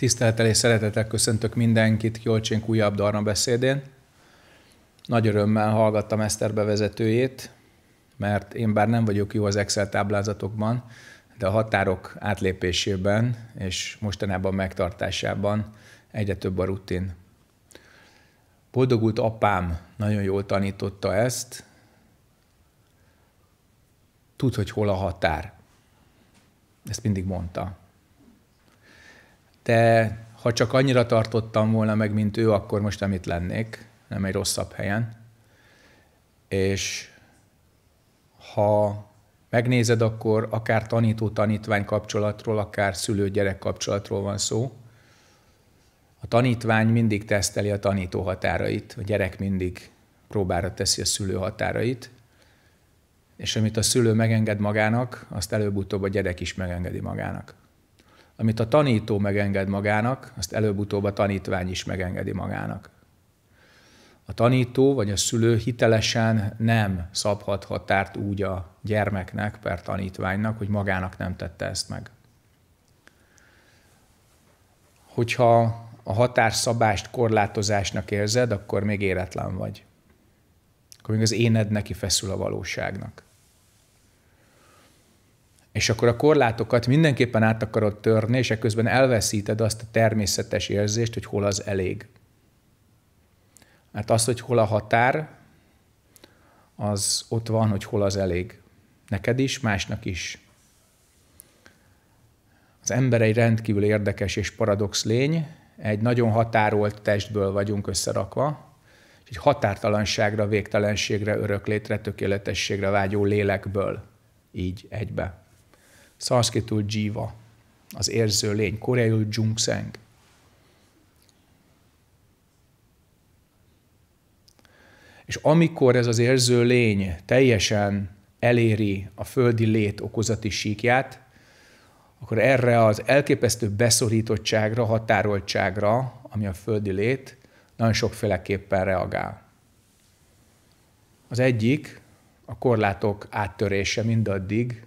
Tisztelettel és szeretettel köszöntök mindenkit Kjolcsénk újabb Darna beszédén. Nagy örömmel hallgattam Eszter bevezetőjét, mert én bár nem vagyok jó az Excel táblázatokban, de a határok átlépésében és mostanában megtartásában egyre több a rutin. Boldogult apám nagyon jól tanította ezt, tud, hogy hol a határ. Ezt mindig mondta de ha csak annyira tartottam volna meg, mint ő, akkor most nem itt lennék, nem egy rosszabb helyen. És ha megnézed, akkor akár tanító-tanítvány kapcsolatról, akár szülő-gyerek kapcsolatról van szó. A tanítvány mindig teszteli a tanító határait, a gyerek mindig próbára teszi a szülő határait, és amit a szülő megenged magának, azt előbb-utóbb a gyerek is megengedi magának amit a tanító megenged magának, azt előbb-utóbb a tanítvány is megengedi magának. A tanító vagy a szülő hitelesen nem szabhat határt úgy a gyermeknek per tanítványnak, hogy magának nem tette ezt meg. Hogyha a határszabást korlátozásnak érzed, akkor még éretlen vagy. Akkor még az éned neki feszül a valóságnak és akkor a korlátokat mindenképpen át akarod törni, és ekközben elveszíted azt a természetes érzést, hogy hol az elég. Mert hát az, hogy hol a határ, az ott van, hogy hol az elég. Neked is, másnak is. Az ember egy rendkívül érdekes és paradox lény, egy nagyon határolt testből vagyunk összerakva, és egy határtalanságra, végtelenségre, öröklétre, tökéletességre vágyó lélekből így egybe. Szanszkritul Jiva, az érző lény, koreaiul Jungseng. És amikor ez az érző lény teljesen eléri a földi lét okozati síkját, akkor erre az elképesztő beszorítottságra, határoltságra, ami a földi lét, nagyon sokféleképpen reagál. Az egyik a korlátok áttörése mindaddig,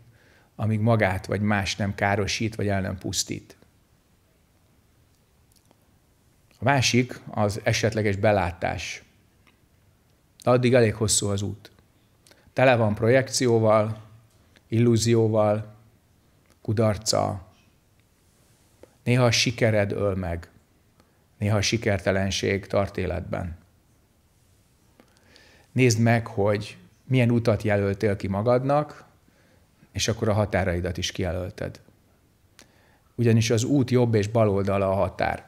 amíg magát vagy más nem károsít, vagy el nem pusztít. A másik az esetleges belátás. De addig elég hosszú az út. Tele van projekcióval, illúzióval, kudarca. Néha a sikered öl meg. Néha a sikertelenség tart életben. Nézd meg, hogy milyen utat jelöltél ki magadnak, és akkor a határaidat is kijelölted. Ugyanis az út jobb és bal oldala a határ.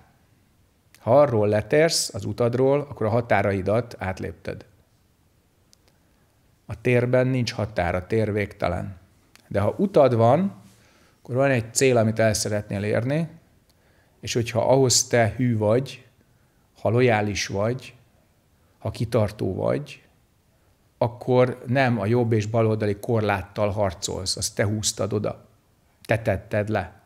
Ha arról letérsz, az utadról, akkor a határaidat átlépted. A térben nincs határ, a tér végtelen. De ha utad van, akkor van egy cél, amit el szeretnél érni, és hogyha ahhoz te hű vagy, ha lojális vagy, ha kitartó vagy, akkor nem a jobb és baloldali korláttal harcolsz, azt te húztad oda, te tetted le.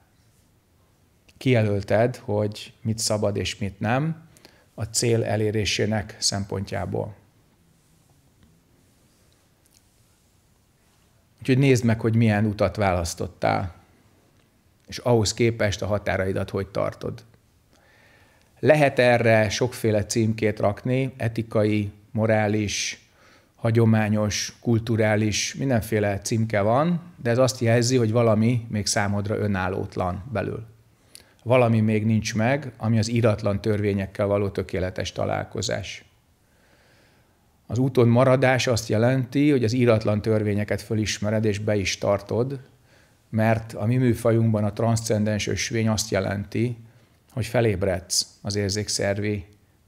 Kijelölted, hogy mit szabad és mit nem a cél elérésének szempontjából. Úgyhogy nézd meg, hogy milyen utat választottál, és ahhoz képest a határaidat hogy tartod. Lehet erre sokféle címkét rakni, etikai, morális, hagyományos, kulturális, mindenféle címke van, de ez azt jelzi, hogy valami még számodra önállótlan belül. Valami még nincs meg, ami az íratlan törvényekkel való tökéletes találkozás. Az úton maradás azt jelenti, hogy az íratlan törvényeket fölismered és be is tartod, mert a mi műfajunkban a transzcendens ösvény azt jelenti, hogy felébredsz az érzékszervi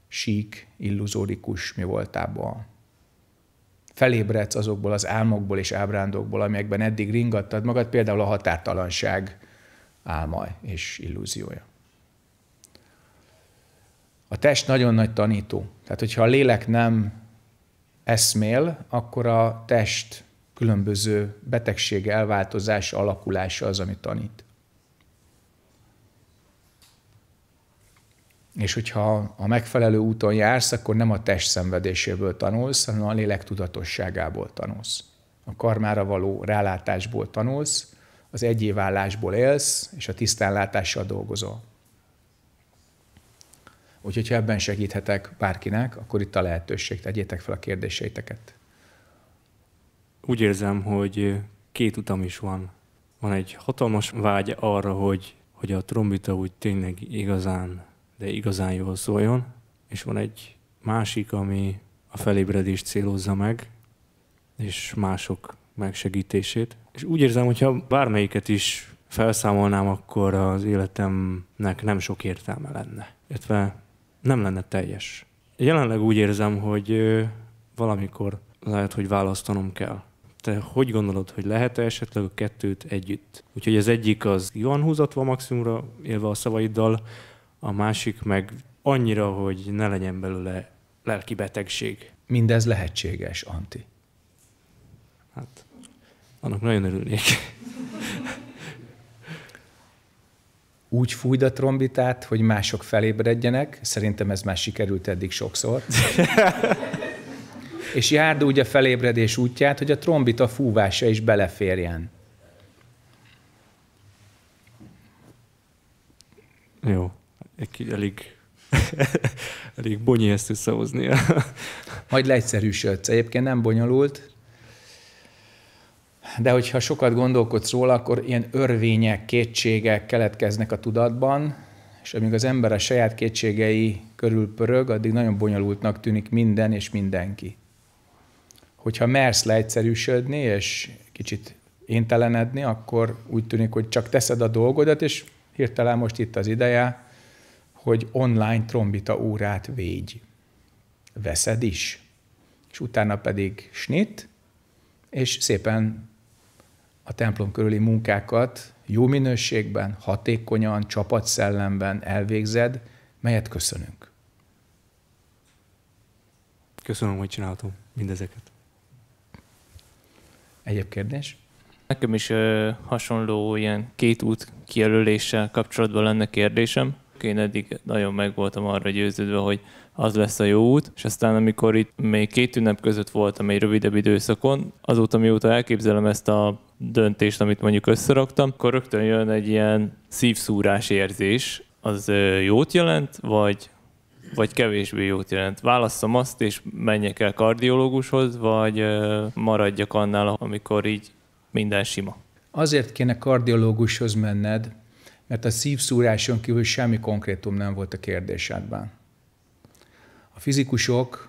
sík, illuzórikus mi voltából felébredsz azokból az álmokból és ábrándokból, amelyekben eddig ringattad magad, például a határtalanság álma és illúziója. A test nagyon nagy tanító. Tehát, hogyha a lélek nem eszmél, akkor a test különböző betegség elváltozása, alakulása az, ami tanít. És hogyha a megfelelő úton jársz, akkor nem a test szenvedéséből tanulsz, hanem a lélek tudatosságából tanulsz. A karmára való rálátásból tanulsz, az egyévállásból élsz, és a tisztánlátással dolgozol. Úgyhogy, ha ebben segíthetek bárkinek, akkor itt a lehetőség. Tegyétek fel a kérdéseiteket. Úgy érzem, hogy két utam is van. Van egy hatalmas vágy arra, hogy, hogy a trombita úgy tényleg igazán de igazán jól szóljon, és van egy másik, ami a felébredést célozza meg, és mások megsegítését. És úgy érzem, hogyha bármelyiket is felszámolnám, akkor az életemnek nem sok értelme lenne, illetve nem lenne teljes. Jelenleg úgy érzem, hogy valamikor lehet, hogy választanom kell. Te hogy gondolod, hogy lehet-e esetleg a kettőt együtt? Úgyhogy az egyik az jóan húzatva maximumra, élve a szavaiddal, a másik meg annyira, hogy ne legyen belőle lelki betegség. Mindez lehetséges, Anti. Hát, annak nagyon örülnék. Úgy fújd a trombitát, hogy mások felébredjenek. Szerintem ez már sikerült eddig sokszor. és járd úgy a felébredés útját, hogy a trombita fúvása is beleférjen. Jó egy elég elég bonyi ezt összehozni. Majd leegyszerűsödsz. Egyébként nem bonyolult, de hogyha sokat gondolkodsz róla, akkor ilyen örvények, kétségek keletkeznek a tudatban, és amíg az ember a saját kétségei körül pörög, addig nagyon bonyolultnak tűnik minden és mindenki. Hogyha mersz leegyszerűsödni, és kicsit éntelenedni, akkor úgy tűnik, hogy csak teszed a dolgodat, és hirtelen most itt az ideje, hogy online trombita órát végy. Veszed is. És utána pedig snit, és szépen a templom körüli munkákat jó minőségben, hatékonyan, csapatszellemben elvégzed, melyet köszönünk. Köszönöm, hogy csináltam mindezeket. Egyéb kérdés? Nekem is ö, hasonló ilyen két út kijelöléssel kapcsolatban lenne kérdésem én eddig nagyon meg voltam arra győződve, hogy az lesz a jó út, és aztán amikor itt még két ünnep között voltam egy rövidebb időszakon, azóta mióta elképzelem ezt a döntést, amit mondjuk összeraktam, akkor rögtön jön egy ilyen szívszúrás érzés, az jót jelent, vagy, vagy kevésbé jót jelent. Válasszam azt, és menjek el kardiológushoz, vagy maradjak annál, amikor így minden sima. Azért kéne kardiológushoz menned, mert a szívszúráson kívül semmi konkrétum nem volt a kérdésedben. A fizikusok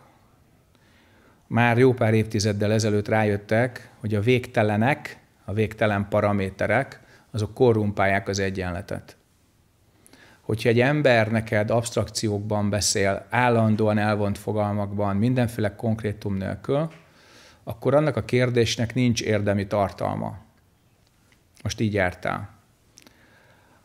már jó pár évtizeddel ezelőtt rájöttek, hogy a végtelenek, a végtelen paraméterek, azok korrumpálják az egyenletet. Hogyha egy ember neked abstrakciókban beszél, állandóan elvont fogalmakban, mindenféle konkrétum nélkül, akkor annak a kérdésnek nincs érdemi tartalma. Most így jártál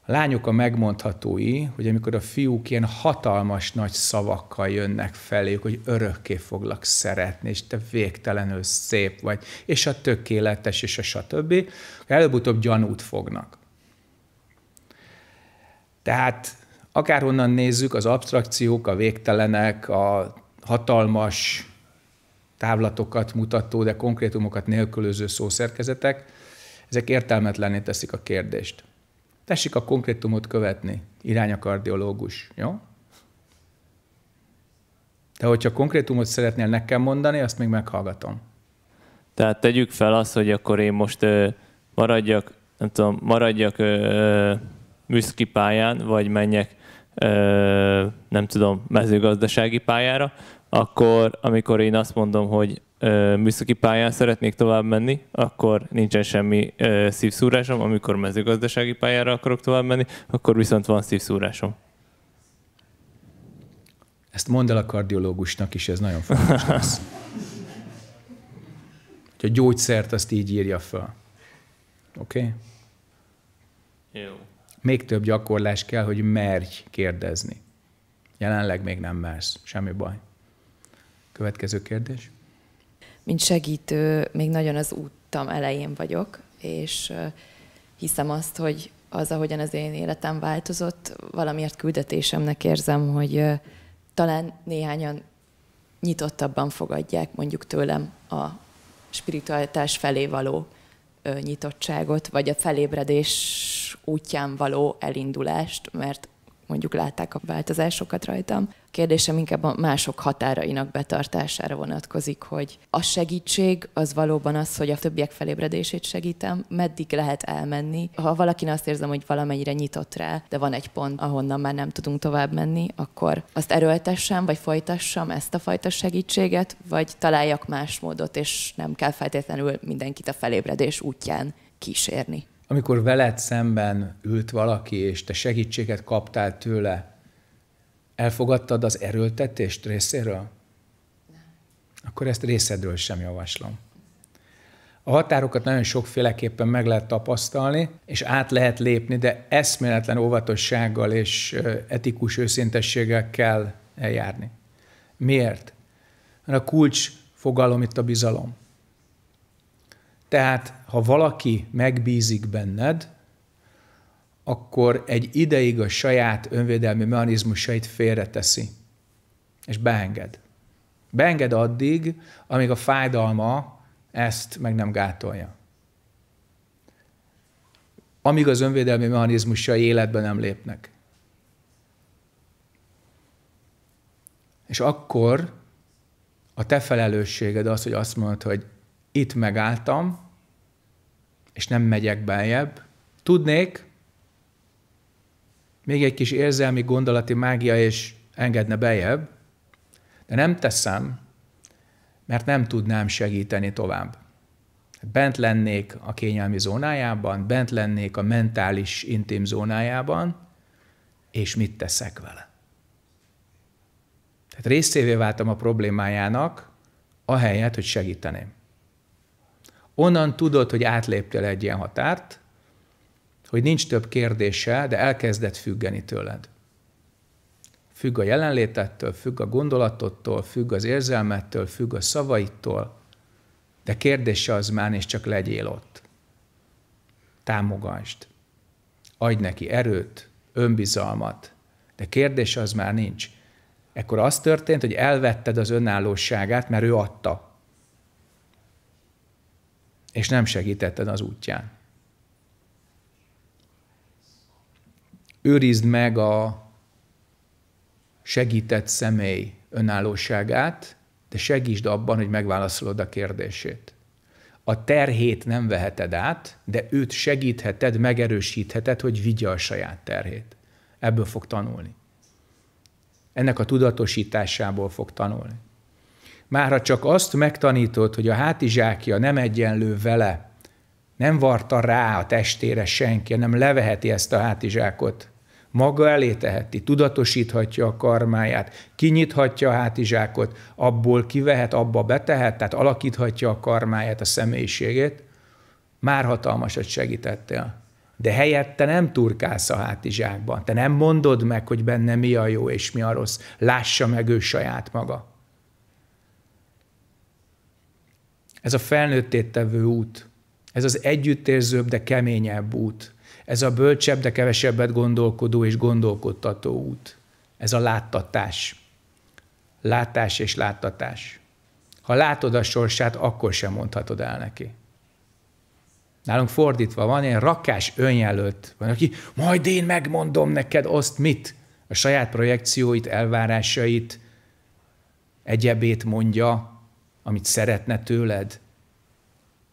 lányok a megmondhatói, hogy amikor a fiúk ilyen hatalmas nagy szavakkal jönnek feléjük, hogy örökké foglak szeretni, és te végtelenül szép vagy, és a tökéletes, és a stb., előbb-utóbb gyanút fognak. Tehát akárhonnan nézzük, az abstrakciók, a végtelenek, a hatalmas távlatokat mutató, de konkrétumokat nélkülöző szószerkezetek, ezek értelmetlenné teszik a kérdést. Tessék a konkrétumot követni, irány a kardiológus, jó? De hogyha konkrétumot szeretnél nekem mondani, azt még meghallgatom. Tehát tegyük fel azt, hogy akkor én most ö, maradjak, nem tudom, maradjak ö, műszki pályán, vagy menjek, ö, nem tudom, mezőgazdasági pályára, akkor amikor én azt mondom, hogy műszaki pályán szeretnék tovább menni, akkor nincsen semmi szívszúrásom, amikor mezőgazdasági pályára akarok tovább menni, akkor viszont van szívszúrásom. Ezt mondd el a kardiológusnak is, ez nagyon fontos lesz. Hogy a gyógyszert azt így írja fel. Oké? Okay? Jó. Még több gyakorlás kell, hogy merj kérdezni. Jelenleg még nem mersz, semmi baj. Következő kérdés? mint segítő még nagyon az úttam elején vagyok, és hiszem azt, hogy az, ahogyan az én életem változott, valamiért küldetésemnek érzem, hogy talán néhányan nyitottabban fogadják mondjuk tőlem a spiritualitás felé való nyitottságot, vagy a felébredés útján való elindulást, mert mondjuk látták a változásokat rajtam kérdésem inkább a mások határainak betartására vonatkozik, hogy a segítség az valóban az, hogy a többiek felébredését segítem, meddig lehet elmenni. Ha valakin azt érzem, hogy valamennyire nyitott rá, de van egy pont, ahonnan már nem tudunk tovább menni, akkor azt erőltessem, vagy folytassam ezt a fajta segítséget, vagy találjak más módot, és nem kell feltétlenül mindenkit a felébredés útján kísérni. Amikor veled szemben ült valaki, és te segítséget kaptál tőle, Elfogadtad az erőltetést részéről? Akkor ezt részedről sem javaslom. A határokat nagyon sokféleképpen meg lehet tapasztalni, és át lehet lépni, de eszméletlen óvatossággal és etikus őszintességgel kell eljárni. Miért? Mert a kulcs fogalom itt a bizalom. Tehát, ha valaki megbízik benned, akkor egy ideig a saját önvédelmi mechanizmusait félreteszi, és beenged. Beenged addig, amíg a fájdalma ezt meg nem gátolja. Amíg az önvédelmi mechanizmusai életben nem lépnek. És akkor a te felelősséged az, hogy azt mondod, hogy itt megálltam, és nem megyek beljebb. Tudnék, még egy kis érzelmi, gondolati mágia, és engedne bejebb, de nem teszem, mert nem tudnám segíteni tovább. Bent lennék a kényelmi zónájában, bent lennék a mentális intim zónájában, és mit teszek vele? Tehát részévé váltam a problémájának, ahelyett, hogy segíteném. Onnan tudod, hogy átléptél egy ilyen határt, hogy nincs több kérdése, de elkezdett függeni tőled. Függ a jelenlétettől, függ a gondolatottól, függ az érzelmettől, függ a szavaittól, de kérdése az már, és csak legyél ott. Támogasd. Adj neki erőt, önbizalmat, de kérdése az már nincs. Ekkor az történt, hogy elvetted az önállóságát, mert ő adta. És nem segítetted az útján. Őrizd meg a segített személy önállóságát, de segítsd abban, hogy megválaszolod a kérdését. A terhét nem veheted át, de őt segítheted, megerősítheted, hogy vigye a saját terhét. Ebből fog tanulni. Ennek a tudatosításából fog tanulni. ha csak azt megtanítod, hogy a hátizsákja nem egyenlő vele, nem varta rá a testére senki, nem leveheti ezt a hátizsákot. Maga elé teheti, tudatosíthatja a karmáját, kinyithatja a hátizsákot, abból kivehet, abba betehet, tehát alakíthatja a karmáját, a személyiségét. Már hatalmasat segítettél. De helyette nem turkálsz a hátizsákban. Te nem mondod meg, hogy benne mi a jó és mi a rossz. Lássa meg ő saját maga. Ez a felnőttét tevő út. Ez az együttérzőbb, de keményebb út. Ez a bölcsebb, de kevesebbet gondolkodó és gondolkodtató út. Ez a láttatás. Látás és láttatás. Ha látod a sorsát, akkor sem mondhatod el neki. Nálunk fordítva van ilyen rakás önjelölt, van, aki majd én megmondom neked azt mit, a saját projekcióit, elvárásait, egyebét mondja, amit szeretne tőled,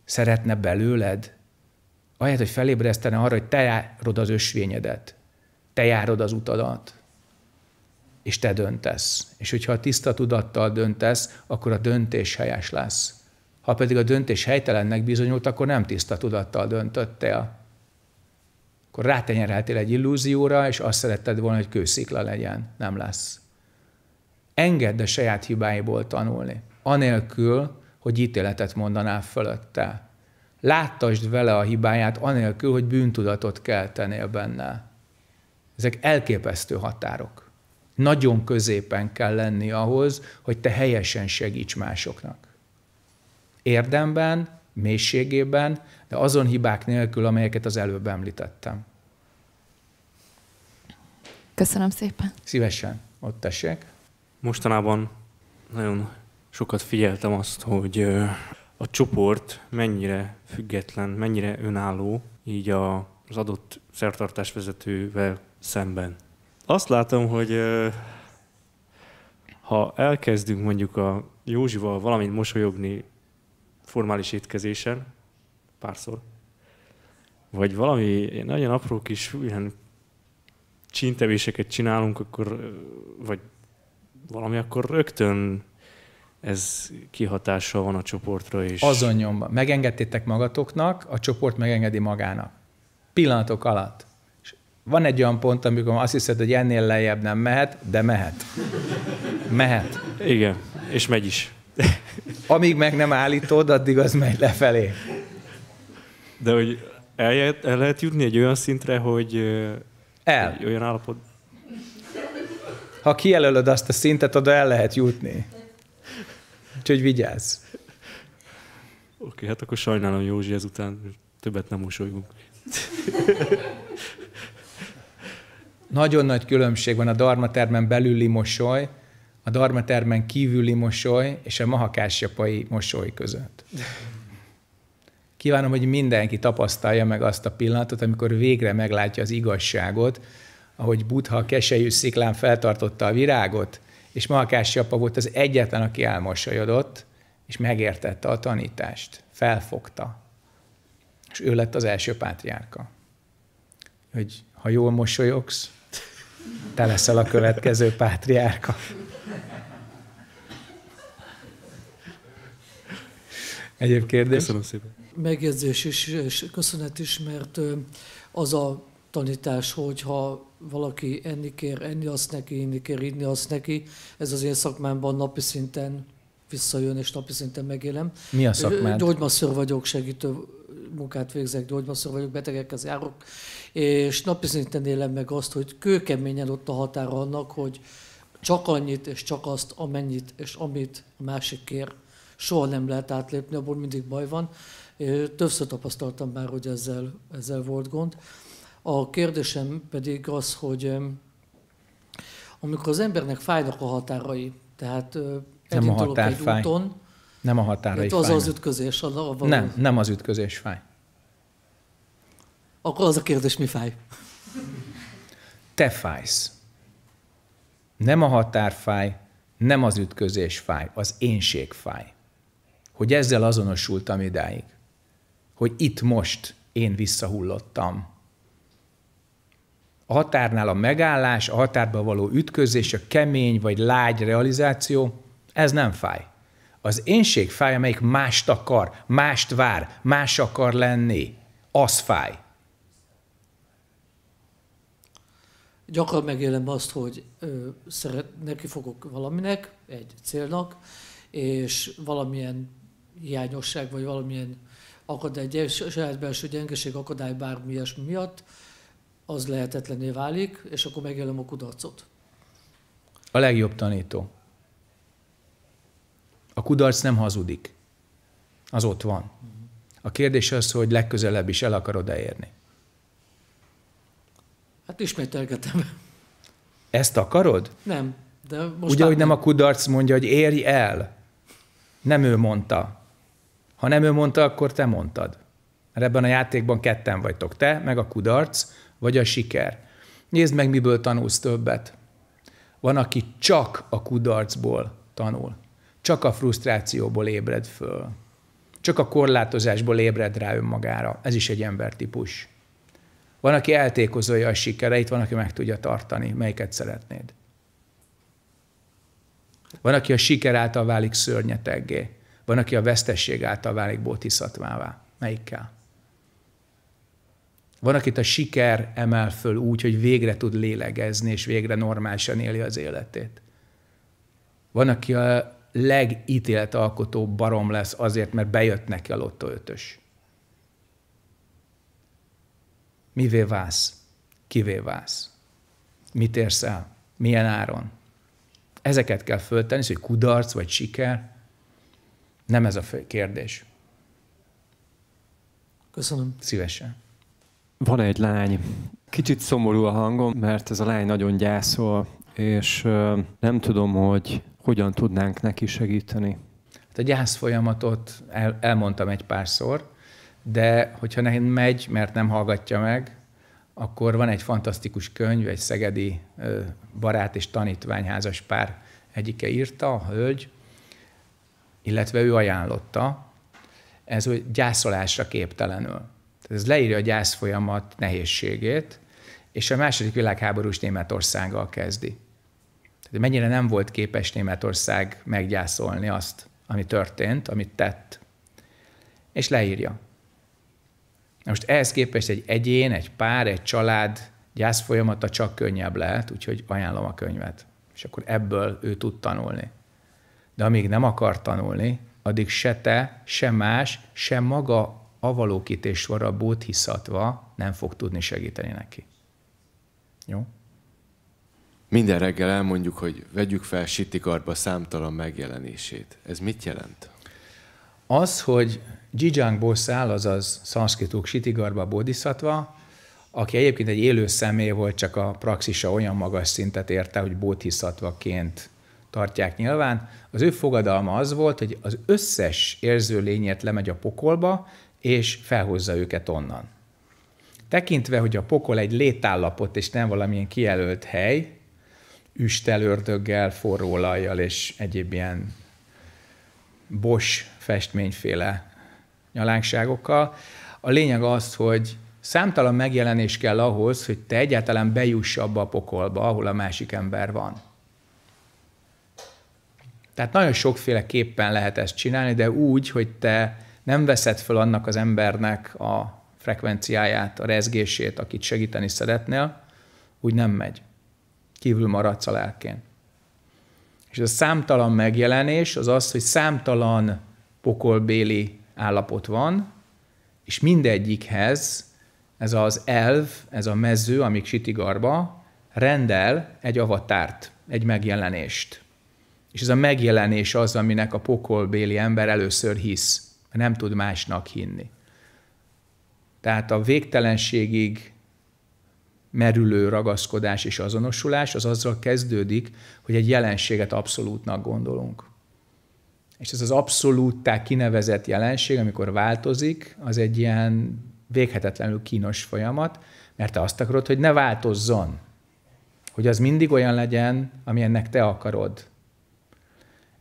szeretne belőled, ahelyett, hogy felébresztene arra, hogy te járod az ösvényedet, te járod az utadat, és te döntesz. És hogyha a tiszta tudattal döntesz, akkor a döntés helyes lesz. Ha pedig a döntés helytelennek bizonyult, akkor nem tiszta tudattal döntöttél. Akkor rátenyereltél egy illúzióra, és azt szeretted volna, hogy kőszikla legyen. Nem lesz. Engedd a saját hibáiból tanulni. Anélkül, hogy ítéletet mondanál fölötte. Láttasd vele a hibáját anélkül, hogy bűntudatot keltenél benne. Ezek elképesztő határok. Nagyon középen kell lenni ahhoz, hogy te helyesen segíts másoknak. Érdemben, mélységében, de azon hibák nélkül, amelyeket az előbb említettem. Köszönöm szépen. Szívesen, ott tessék. Mostanában nagyon sokat figyeltem azt, hogy a csoport mennyire független, mennyire önálló így az adott szertartásvezetővel szemben. Azt látom, hogy ha elkezdünk mondjuk a Józsival valamint mosolyogni formális étkezésen, párszor, vagy valami nagyon apró kis ilyen csintevéseket csinálunk, akkor, vagy valami, akkor rögtön ez kihatással van a csoportra is. Azon nyomban. Megengedtétek magatoknak, a csoport megengedi magának. Pillanatok alatt. És van egy olyan pont, amikor azt hiszed, hogy ennél lejjebb nem mehet, de mehet. Mehet. Igen, és megy is. Amíg meg nem állítod, addig az megy lefelé. De hogy el, el lehet jutni egy olyan szintre, hogy el. Egy olyan állapot... Ha kijelölöd azt a szintet, oda el lehet jutni. Úgyhogy vigyázz. Oké, okay, hát akkor sajnálom Józsi ezután, többet nem mosolygunk. Nagyon nagy különbség van a darmatermen belüli mosoly, a darmatermen kívüli mosoly és a mahakásjapai mosoly között. Kívánom, hogy mindenki tapasztalja meg azt a pillanatot, amikor végre meglátja az igazságot, ahogy Butha a keselyű sziklán feltartotta a virágot, és Malkás Japa volt az egyetlen, aki elmosolyodott, és megértette a tanítást, felfogta. És ő lett az első pátriárka. Hogy ha jól mosolyogsz, te leszel a következő pátriárka. Egyéb kérdés? Köszönöm szépen. Megjegyzés is, és köszönet is, mert az a tanítás, hogyha valaki enni kér, enni azt neki, inni kér, inni azt neki. Ez az én szakmámban napi szinten visszajön, és napi szinten megélem. Mi a szakmád? Gyógymasször vagyok, segítő munkát végzek, gyógymasször vagyok, betegekhez járok, és napi szinten élem meg azt, hogy kőkeményen ott a határ annak, hogy csak annyit, és csak azt, amennyit, és amit a másik kér. Soha nem lehet átlépni, abból mindig baj van. Többször tapasztaltam már, hogy ezzel, ezzel volt gond. A kérdésem pedig az, hogy amikor az embernek fájnak a határai, tehát nem a határ egy fáj. úton, nem a határai az fáj, az ütközés. A, a való... Nem, nem az ütközés fáj. Akkor az a kérdés, mi fáj? Te fájsz. Nem a határ fáj, nem az ütközés fáj, az énség fáj. Hogy ezzel azonosultam idáig. Hogy itt most én visszahullottam a határnál a megállás, a határba való ütközés, a kemény vagy lágy realizáció, ez nem fáj. Az énség fáj, amelyik mást akar, mást vár, más akar lenni. Az fáj. Gyakran megélem azt, hogy ö, szeret, neki fogok valaminek, egy célnak, és valamilyen hiányosság, vagy valamilyen akadály, saját belső gyengeség, akadály bármi ilyesmi miatt, az lehetetlené válik, és akkor megélem a kudarcot. A legjobb tanító. A kudarc nem hazudik. Az ott van. A kérdés az, hogy legközelebb is el akarod elérni. érni. Hát ismételgetem. Ezt akarod? Nem. De most Ugye, hogy nem a kudarc mondja, hogy érj el. Nem ő mondta. Ha nem ő mondta, akkor te mondtad. Mert ebben a játékban ketten vagytok, te, meg a kudarc, vagy a siker. Nézd meg, miből tanulsz többet. Van, aki csak a kudarcból tanul, csak a frusztrációból ébred föl, csak a korlátozásból ébred rá önmagára. Ez is egy embertípus. Van, aki eltékozolja a sikereit, van, aki meg tudja tartani, melyiket szeretnéd. Van, aki a siker által válik szörnyeteggé. Van, aki a vesztesség által válik bótiszatvává. Melyikkel? Van, akit a siker emel föl úgy, hogy végre tud lélegezni, és végre normálisan éli az életét. Van, aki a legítéletalkotó barom lesz azért, mert bejött neki a lottó ötös. Mivé válsz? Kivé válsz? Mit érsz el? Milyen áron? Ezeket kell föltenni, szóval, hogy kudarc vagy siker. Nem ez a fő kérdés. Köszönöm. Szívesen. Van egy lány. Kicsit szomorú a hangom, mert ez a lány nagyon gyászol, és nem tudom, hogy hogyan tudnánk neki segíteni. Hát a gyász folyamatot el, elmondtam egy párszor, de hogyha nekem megy, mert nem hallgatja meg, akkor van egy fantasztikus könyv, egy szegedi barát és tanítványházas pár egyike írta, a hölgy, illetve ő ajánlotta, ez hogy gyászolásra képtelenül. Tehát ez leírja a gyász folyamat nehézségét, és a második világháborús Németországgal kezdi. Tehát mennyire nem volt képes Németország meggyászolni azt, ami történt, amit tett, és leírja. Most ehhez képest egy egyén, egy pár, egy család gyász folyamata csak könnyebb lehet, úgyhogy ajánlom a könyvet. És akkor ebből ő tud tanulni. De amíg nem akar tanulni, addig se te, se más, se maga avalókit és varabót hiszatva nem fog tudni segíteni neki. Jó? Minden reggel elmondjuk, hogy vegyük fel Sittikarba számtalan megjelenését. Ez mit jelent? Az, hogy Jijangból száll, azaz szanszkrituk Sitigarba bodhisattva, aki egyébként egy élő személy volt, csak a praxisa olyan magas szintet érte, hogy bodhisattvaként tartják nyilván. Az ő fogadalma az volt, hogy az összes érző lényért lemegy a pokolba, és felhozza őket onnan. Tekintve, hogy a pokol egy létállapot, és nem valamilyen kijelölt hely, üstelördöggel, forró olajjal és egyéb ilyen bos festményféle nyalánkságokkal. A lényeg az, hogy számtalan megjelenés kell ahhoz, hogy te egyáltalán bejuss abba a pokolba, ahol a másik ember van. Tehát nagyon sokféleképpen lehet ezt csinálni, de úgy, hogy te nem veszed föl annak az embernek a frekvenciáját, a rezgését, akit segíteni szeretnél, úgy nem megy. Kívül maradsz a lelkén. És ez a számtalan megjelenés az az, hogy számtalan pokolbéli állapot van, és mindegyikhez ez az elv, ez a mező, amik sitigarba, rendel egy avatárt, egy megjelenést. És ez a megjelenés az, aminek a pokolbéli ember először hisz nem tud másnak hinni. Tehát a végtelenségig merülő ragaszkodás és azonosulás az azzal kezdődik, hogy egy jelenséget abszolútnak gondolunk. És ez az abszolúttá kinevezett jelenség, amikor változik, az egy ilyen véghetetlenül kínos folyamat, mert te azt akarod, hogy ne változzon, hogy az mindig olyan legyen, amilyennek te akarod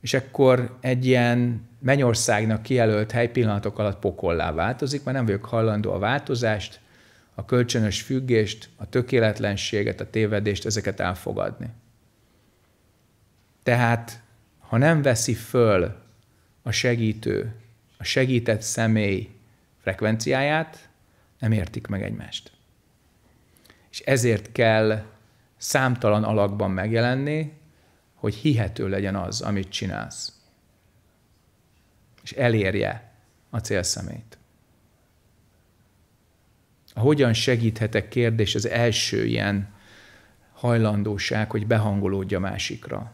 és akkor egy ilyen mennyországnak kijelölt hely pillanatok alatt pokollá változik, mert nem vagyok hajlandó a változást, a kölcsönös függést, a tökéletlenséget, a tévedést, ezeket elfogadni. Tehát, ha nem veszi föl a segítő, a segített személy frekvenciáját, nem értik meg egymást. És ezért kell számtalan alakban megjelenni, hogy hihető legyen az, amit csinálsz. És elérje a célszemét. A hogyan segíthetek kérdés az első ilyen hajlandóság, hogy behangolódja másikra.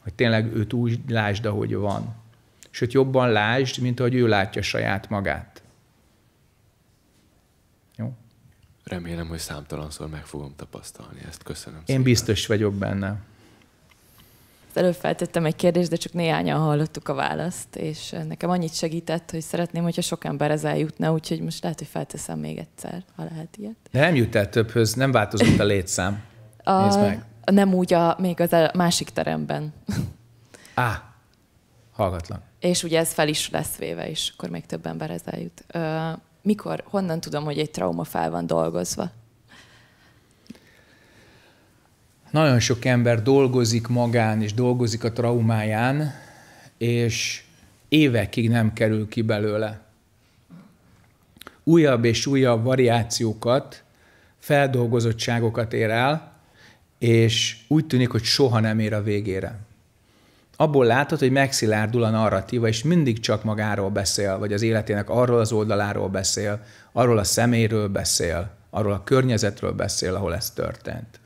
Hogy tényleg őt úgy lásd, ahogy van. Sőt, jobban lásd, mint ahogy ő látja saját magát. Jó? Remélem, hogy számtalanszor meg fogom tapasztalni ezt. Köszönöm Én szépen. biztos vagyok benne előbb feltettem egy kérdést, de csak néhányan hallottuk a választ, és nekem annyit segített, hogy szeretném, hogyha sok ember ez eljutna, úgyhogy most lehet, hogy felteszem még egyszer, ha lehet ilyet. De nem jut el többhöz, nem változott a létszám. a, Nézd meg. Nem úgy, a, még az a másik teremben. Á, hallgatlan. És ugye ez fel is lesz véve, és akkor még több ember ez eljut. Mikor, honnan tudom, hogy egy trauma fel van dolgozva? nagyon sok ember dolgozik magán, és dolgozik a traumáján, és évekig nem kerül ki belőle. Újabb és újabb variációkat, feldolgozottságokat ér el, és úgy tűnik, hogy soha nem ér a végére. Abból látod, hogy megszilárdul a narratíva, és mindig csak magáról beszél, vagy az életének arról az oldaláról beszél, arról a szeméről beszél, arról a környezetről beszél, ahol ez történt.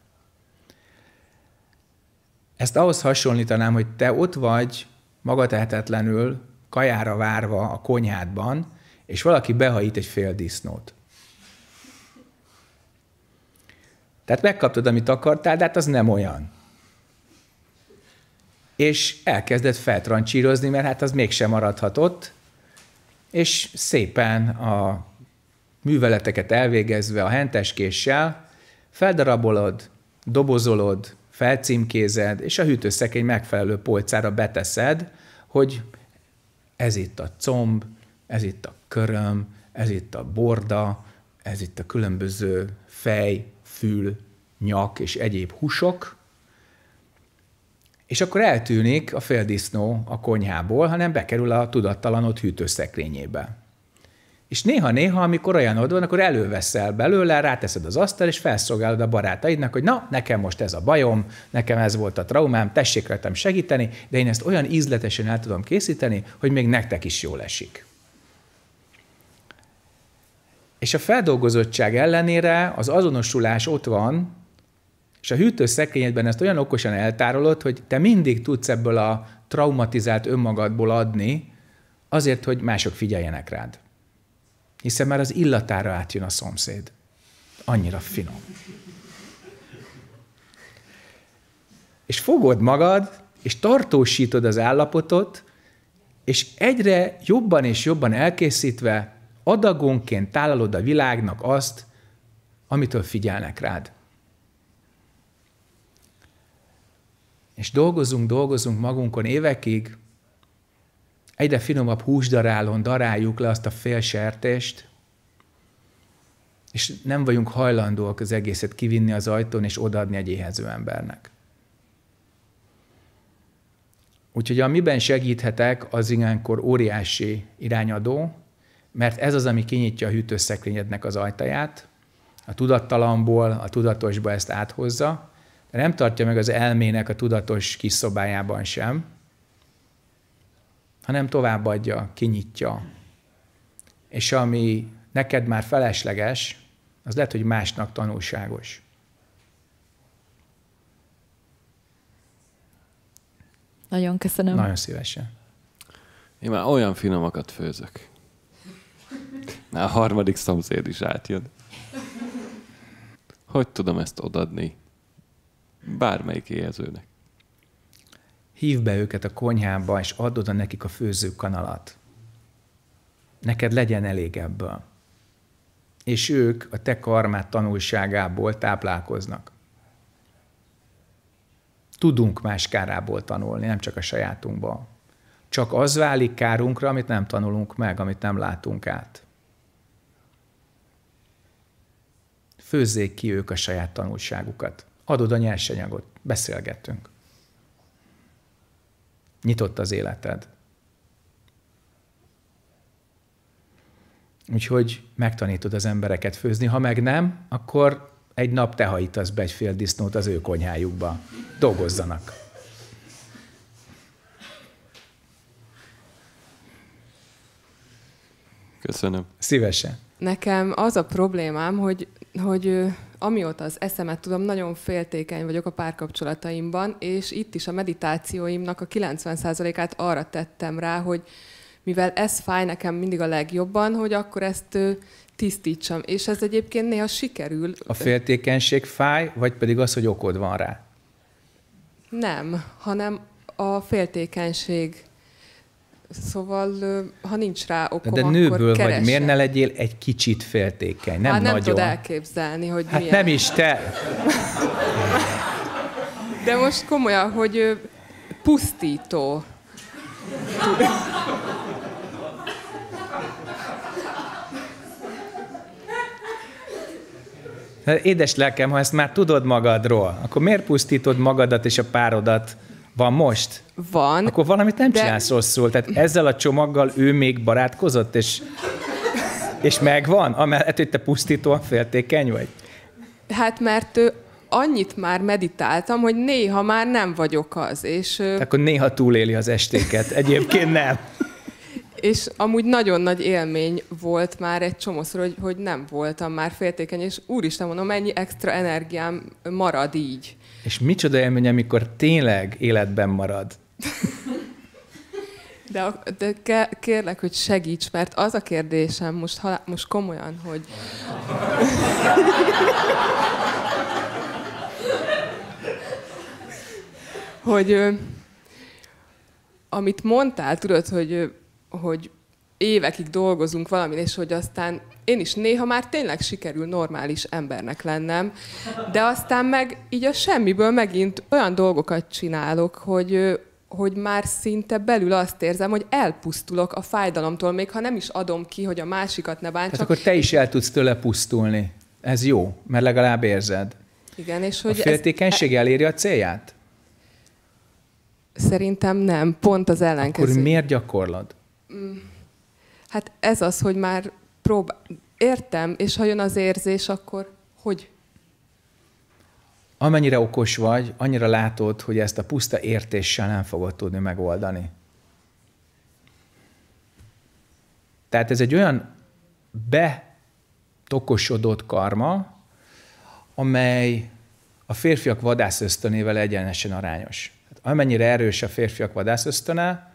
Ezt ahhoz hasonlítanám, hogy te ott vagy magatehetetlenül, kajára várva a konyhádban, és valaki behajít egy fél disznót. Tehát megkaptad, amit akartál, de hát az nem olyan. És elkezdett feltrancsírozni, mert hát az mégsem maradhatott, és szépen a műveleteket elvégezve a hentes feldarabolod, dobozolod, felcímkézed, és a hűtőszekrény megfelelő polcára beteszed, hogy ez itt a comb, ez itt a köröm, ez itt a borda, ez itt a különböző fej, fül, nyak és egyéb húsok, és akkor eltűnik a féldisznó a konyhából, hanem bekerül a tudattalanod hűtőszekrényébe. És néha-néha, amikor olyanod van, akkor előveszel belőle, ráteszed az asztal, és felszolgálod a barátaidnak, hogy na, nekem most ez a bajom, nekem ez volt a traumám, tessék rajtam segíteni, de én ezt olyan ízletesen el tudom készíteni, hogy még nektek is jól esik. És a feldolgozottság ellenére az azonosulás ott van, és a hűtőszekrényedben ezt olyan okosan eltárolod, hogy te mindig tudsz ebből a traumatizált önmagadból adni, azért, hogy mások figyeljenek rád hiszen már az illatára átjön a szomszéd. Annyira finom. És fogod magad, és tartósítod az állapotot, és egyre jobban és jobban elkészítve adagonként tálalod a világnak azt, amitől figyelnek rád. És dolgozunk, dolgozunk magunkon évekig, egyre finomabb húsdarálon daráljuk le azt a félsertést, és nem vagyunk hajlandóak az egészet kivinni az ajtón és odaadni egy éhező embernek. Úgyhogy amiben segíthetek, az ilyenkor óriási irányadó, mert ez az, ami kinyitja a hűtőszekrényednek az ajtaját, a tudattalamból a tudatosba ezt áthozza, de nem tartja meg az elmének a tudatos kis szobájában sem, hanem továbbadja, kinyitja. És ami neked már felesleges, az lehet, hogy másnak tanulságos. Nagyon köszönöm. Nagyon szívesen. Én már olyan finomakat főzök. Már a harmadik szomszéd is átjön. Hogy tudom ezt odadni bármelyik éhezőnek? hívd be őket a konyhába, és add oda nekik a főzőkanalat. Neked legyen elég ebből. És ők a te karmát tanulságából táplálkoznak. Tudunk más kárából tanulni, nem csak a sajátunkból. Csak az válik kárunkra, amit nem tanulunk meg, amit nem látunk át. Főzzék ki ők a saját tanulságukat. Adod a nyersanyagot, beszélgetünk nyitott az életed. Úgyhogy megtanítod az embereket főzni, ha meg nem, akkor egy nap te hajítasz be egy fél disznót az ő konyhájukba. Dolgozzanak. Köszönöm. Szívesen. Nekem az a problémám, hogy hogy amióta az eszemet tudom, nagyon féltékeny vagyok a párkapcsolataimban, és itt is a meditációimnak a 90%-át arra tettem rá, hogy mivel ez fáj nekem mindig a legjobban, hogy akkor ezt tisztítsam. És ez egyébként néha sikerül. A féltékenység fáj, vagy pedig az, hogy okod van rá? Nem, hanem a féltékenység Szóval, ha nincs rá okom, De nőből akkor vagy, miért ne legyél egy kicsit féltékeny? Nem hát nem nagyon. tud elképzelni, hogy hát milyen. nem is te. De most komolyan, hogy pusztító. Hát édes lelkem, ha ezt már tudod magadról, akkor miért pusztítod magadat és a párodat van most? Van. Akkor valamit nem de... csinálsz rosszul. Tehát ezzel a csomaggal ő még barátkozott, és, és megvan? Amellett, hát, hogy te pusztítóan féltékeny vagy? Hát mert ő annyit már meditáltam, hogy néha már nem vagyok az. És, Akkor néha túléli az estéket, egyébként nem. És amúgy nagyon nagy élmény volt már egy csomószor, hogy, hogy nem voltam már féltékeny, és úristen mondom, mennyi extra energiám marad így. És micsoda élmény, amikor tényleg életben marad. De, de kérlek, hogy segíts, mert az a kérdésem most, halá, most komolyan, hogy... hogy amit mondtál, tudod, hogy, hogy évekig dolgozunk valamin, és hogy aztán én is néha már tényleg sikerül normális embernek lennem, de aztán meg így a semmiből megint olyan dolgokat csinálok, hogy, hogy már szinte belül azt érzem, hogy elpusztulok a fájdalomtól, még ha nem is adom ki, hogy a másikat ne bántsak. Tehát akkor te is el tudsz tőle pusztulni. Ez jó, mert legalább érzed. Igen, és hogy... A féltékenység ez... eléri a célját? Szerintem nem, pont az ellenkező. Akkor miért gyakorlod? Mm Hát ez az, hogy már prób... értem, és ha jön az érzés, akkor hogy? Amennyire okos vagy, annyira látod, hogy ezt a puszta értéssel nem fogod tudni megoldani. Tehát ez egy olyan betokosodott karma, amely a férfiak vadászösztönével egyenesen arányos. Hát amennyire erős a férfiak vadászösztöne,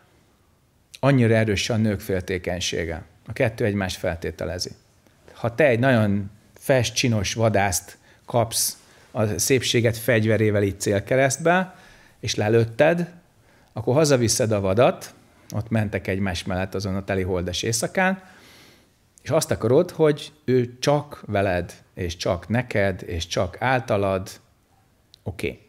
annyira erős a nők féltékenysége. A kettő egymást feltételezi. Ha te egy nagyon fest, csinos vadászt kapsz a szépséget fegyverével így célkeresztbe, és lelőtted, akkor hazaviszed a vadat, ott mentek egymás mellett azon a teli holdes éjszakán, és azt akarod, hogy ő csak veled, és csak neked, és csak általad, oké. Okay.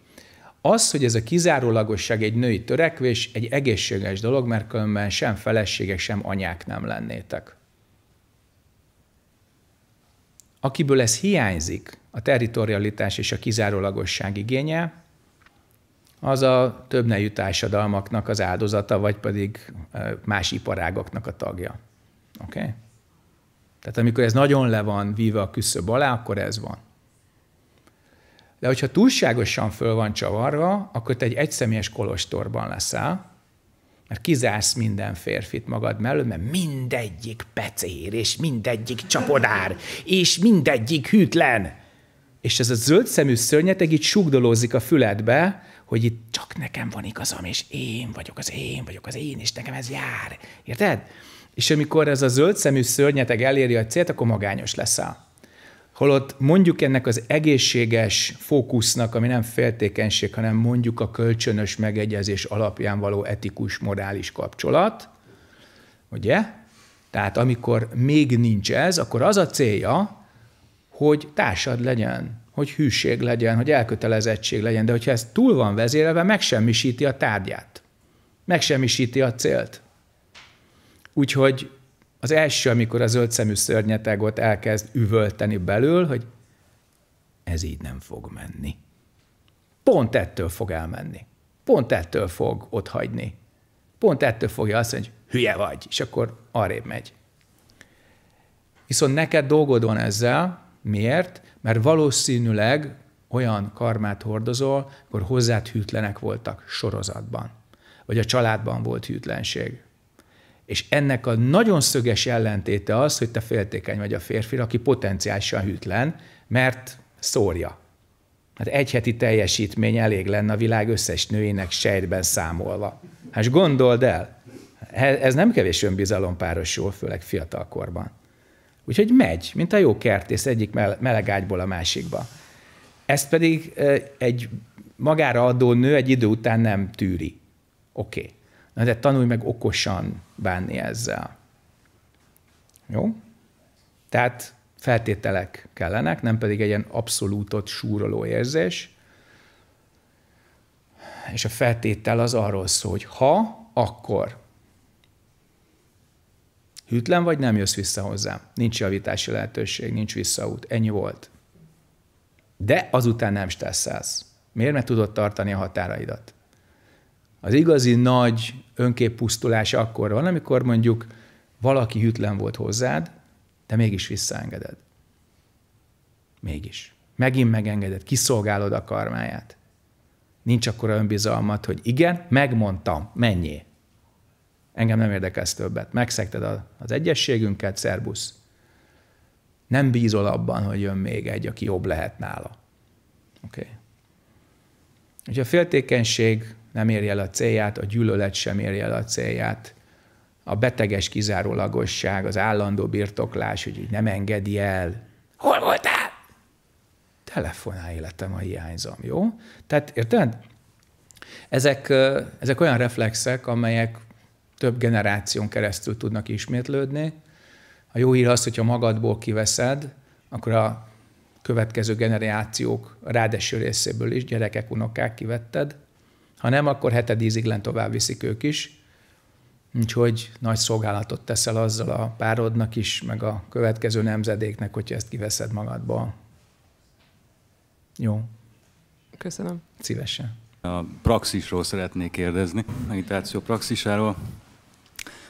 Az, hogy ez a kizárólagosság egy női törekvés, egy egészséges dolog, mert különben sem feleségek, sem anyák nem lennétek. Akiből ez hiányzik, a territorialitás és a kizárólagosság igénye, az a nejű társadalmaknak az áldozata, vagy pedig más iparágaknak a tagja. Oké? Okay? Tehát amikor ez nagyon le van víve a küszöb alá, akkor ez van. De hogyha túlságosan föl van csavarva, akkor te egy egyszemélyes kolostorban leszel, mert kizársz minden férfit magad mellől, mert mindegyik pecér, és mindegyik csapodár, és mindegyik hűtlen. És ez a zöld szemű szörnyeteg így sugdolózik a füledbe, hogy itt csak nekem van igazam, és én vagyok az én, vagyok az én, és nekem ez jár. Érted? És amikor ez a zöld szemű szörnyeteg eléri a célt, akkor magányos leszel. Holott mondjuk ennek az egészséges fókusznak, ami nem féltékenység, hanem mondjuk a kölcsönös megegyezés alapján való etikus, morális kapcsolat, ugye? Tehát amikor még nincs ez, akkor az a célja, hogy társad legyen, hogy hűség legyen, hogy elkötelezettség legyen, de hogyha ez túl van vezérelve, megsemmisíti a tárgyát, megsemmisíti a célt. Úgyhogy az első, amikor a szemű szörnyetegot elkezd üvölteni belül, hogy ez így nem fog menni. Pont ettől fog elmenni. Pont ettől fog hagyni. Pont ettől fogja azt mondani, hogy hülye vagy, és akkor arrébb megy. Viszont neked dolgod van ezzel, miért? Mert valószínűleg olyan karmát hordozol, akkor hozzád hűtlenek voltak sorozatban. Vagy a családban volt hűtlenség. És ennek a nagyon szöges ellentéte az, hogy te féltékeny vagy a férfi, aki potenciálisan hűtlen, mert szórja. Hát egy heti teljesítmény elég lenne a világ összes nőinek sejtben számolva. Hát gondold el, ez nem kevés önbizalom párosul, főleg fiatalkorban. Úgyhogy megy, mint a jó kertész egyik meleg ágyból a másikba. Ezt pedig egy magára adó nő egy idő után nem tűri. Oké. Okay. Na de tanulj meg okosan bánni ezzel. Jó? Tehát feltételek kellenek, nem pedig egy ilyen abszolútot súroló érzés. És a feltétel az arról szól, hogy ha, akkor. Hűtlen vagy, nem jössz vissza hozzám. Nincs javítási lehetőség, nincs visszaút. Ennyi volt. De azután nem stresszelsz. Miért? Mert tudod tartani a határaidat. Az igazi nagy önképpusztulás akkor van, amikor mondjuk valaki hűtlen volt hozzád, de mégis visszaengeded. Mégis. Megint megengeded, kiszolgálod a karmáját. Nincs akkor önbizalmat, hogy igen, megmondtam, mennyi. Engem nem érdekelsz többet. Megszegted az egyességünket, szerbusz. Nem bízol abban, hogy jön még egy, aki jobb lehet nála. Oké. Okay. Ugye a féltékenység nem érje el a célját, a gyűlölet sem érje el a célját, a beteges kizárólagosság, az állandó birtoklás, hogy nem engedi el. Hol voltál? Telefonál életem, a hiányzom, jó? Tehát érted? Ezek, ezek olyan reflexek, amelyek több generáción keresztül tudnak ismétlődni. A jó hír az, hogyha magadból kiveszed, akkor a következő generációk rádeső részéből is, gyerekek, unokák kivetted, ha nem, akkor heted íziglen tovább viszik ők is. Úgyhogy nagy szolgálatot teszel azzal a párodnak is, meg a következő nemzedéknek, hogyha ezt kiveszed magadból. Jó. Köszönöm. Szívesen. A praxisról szeretnék kérdezni, meditáció praxisáról,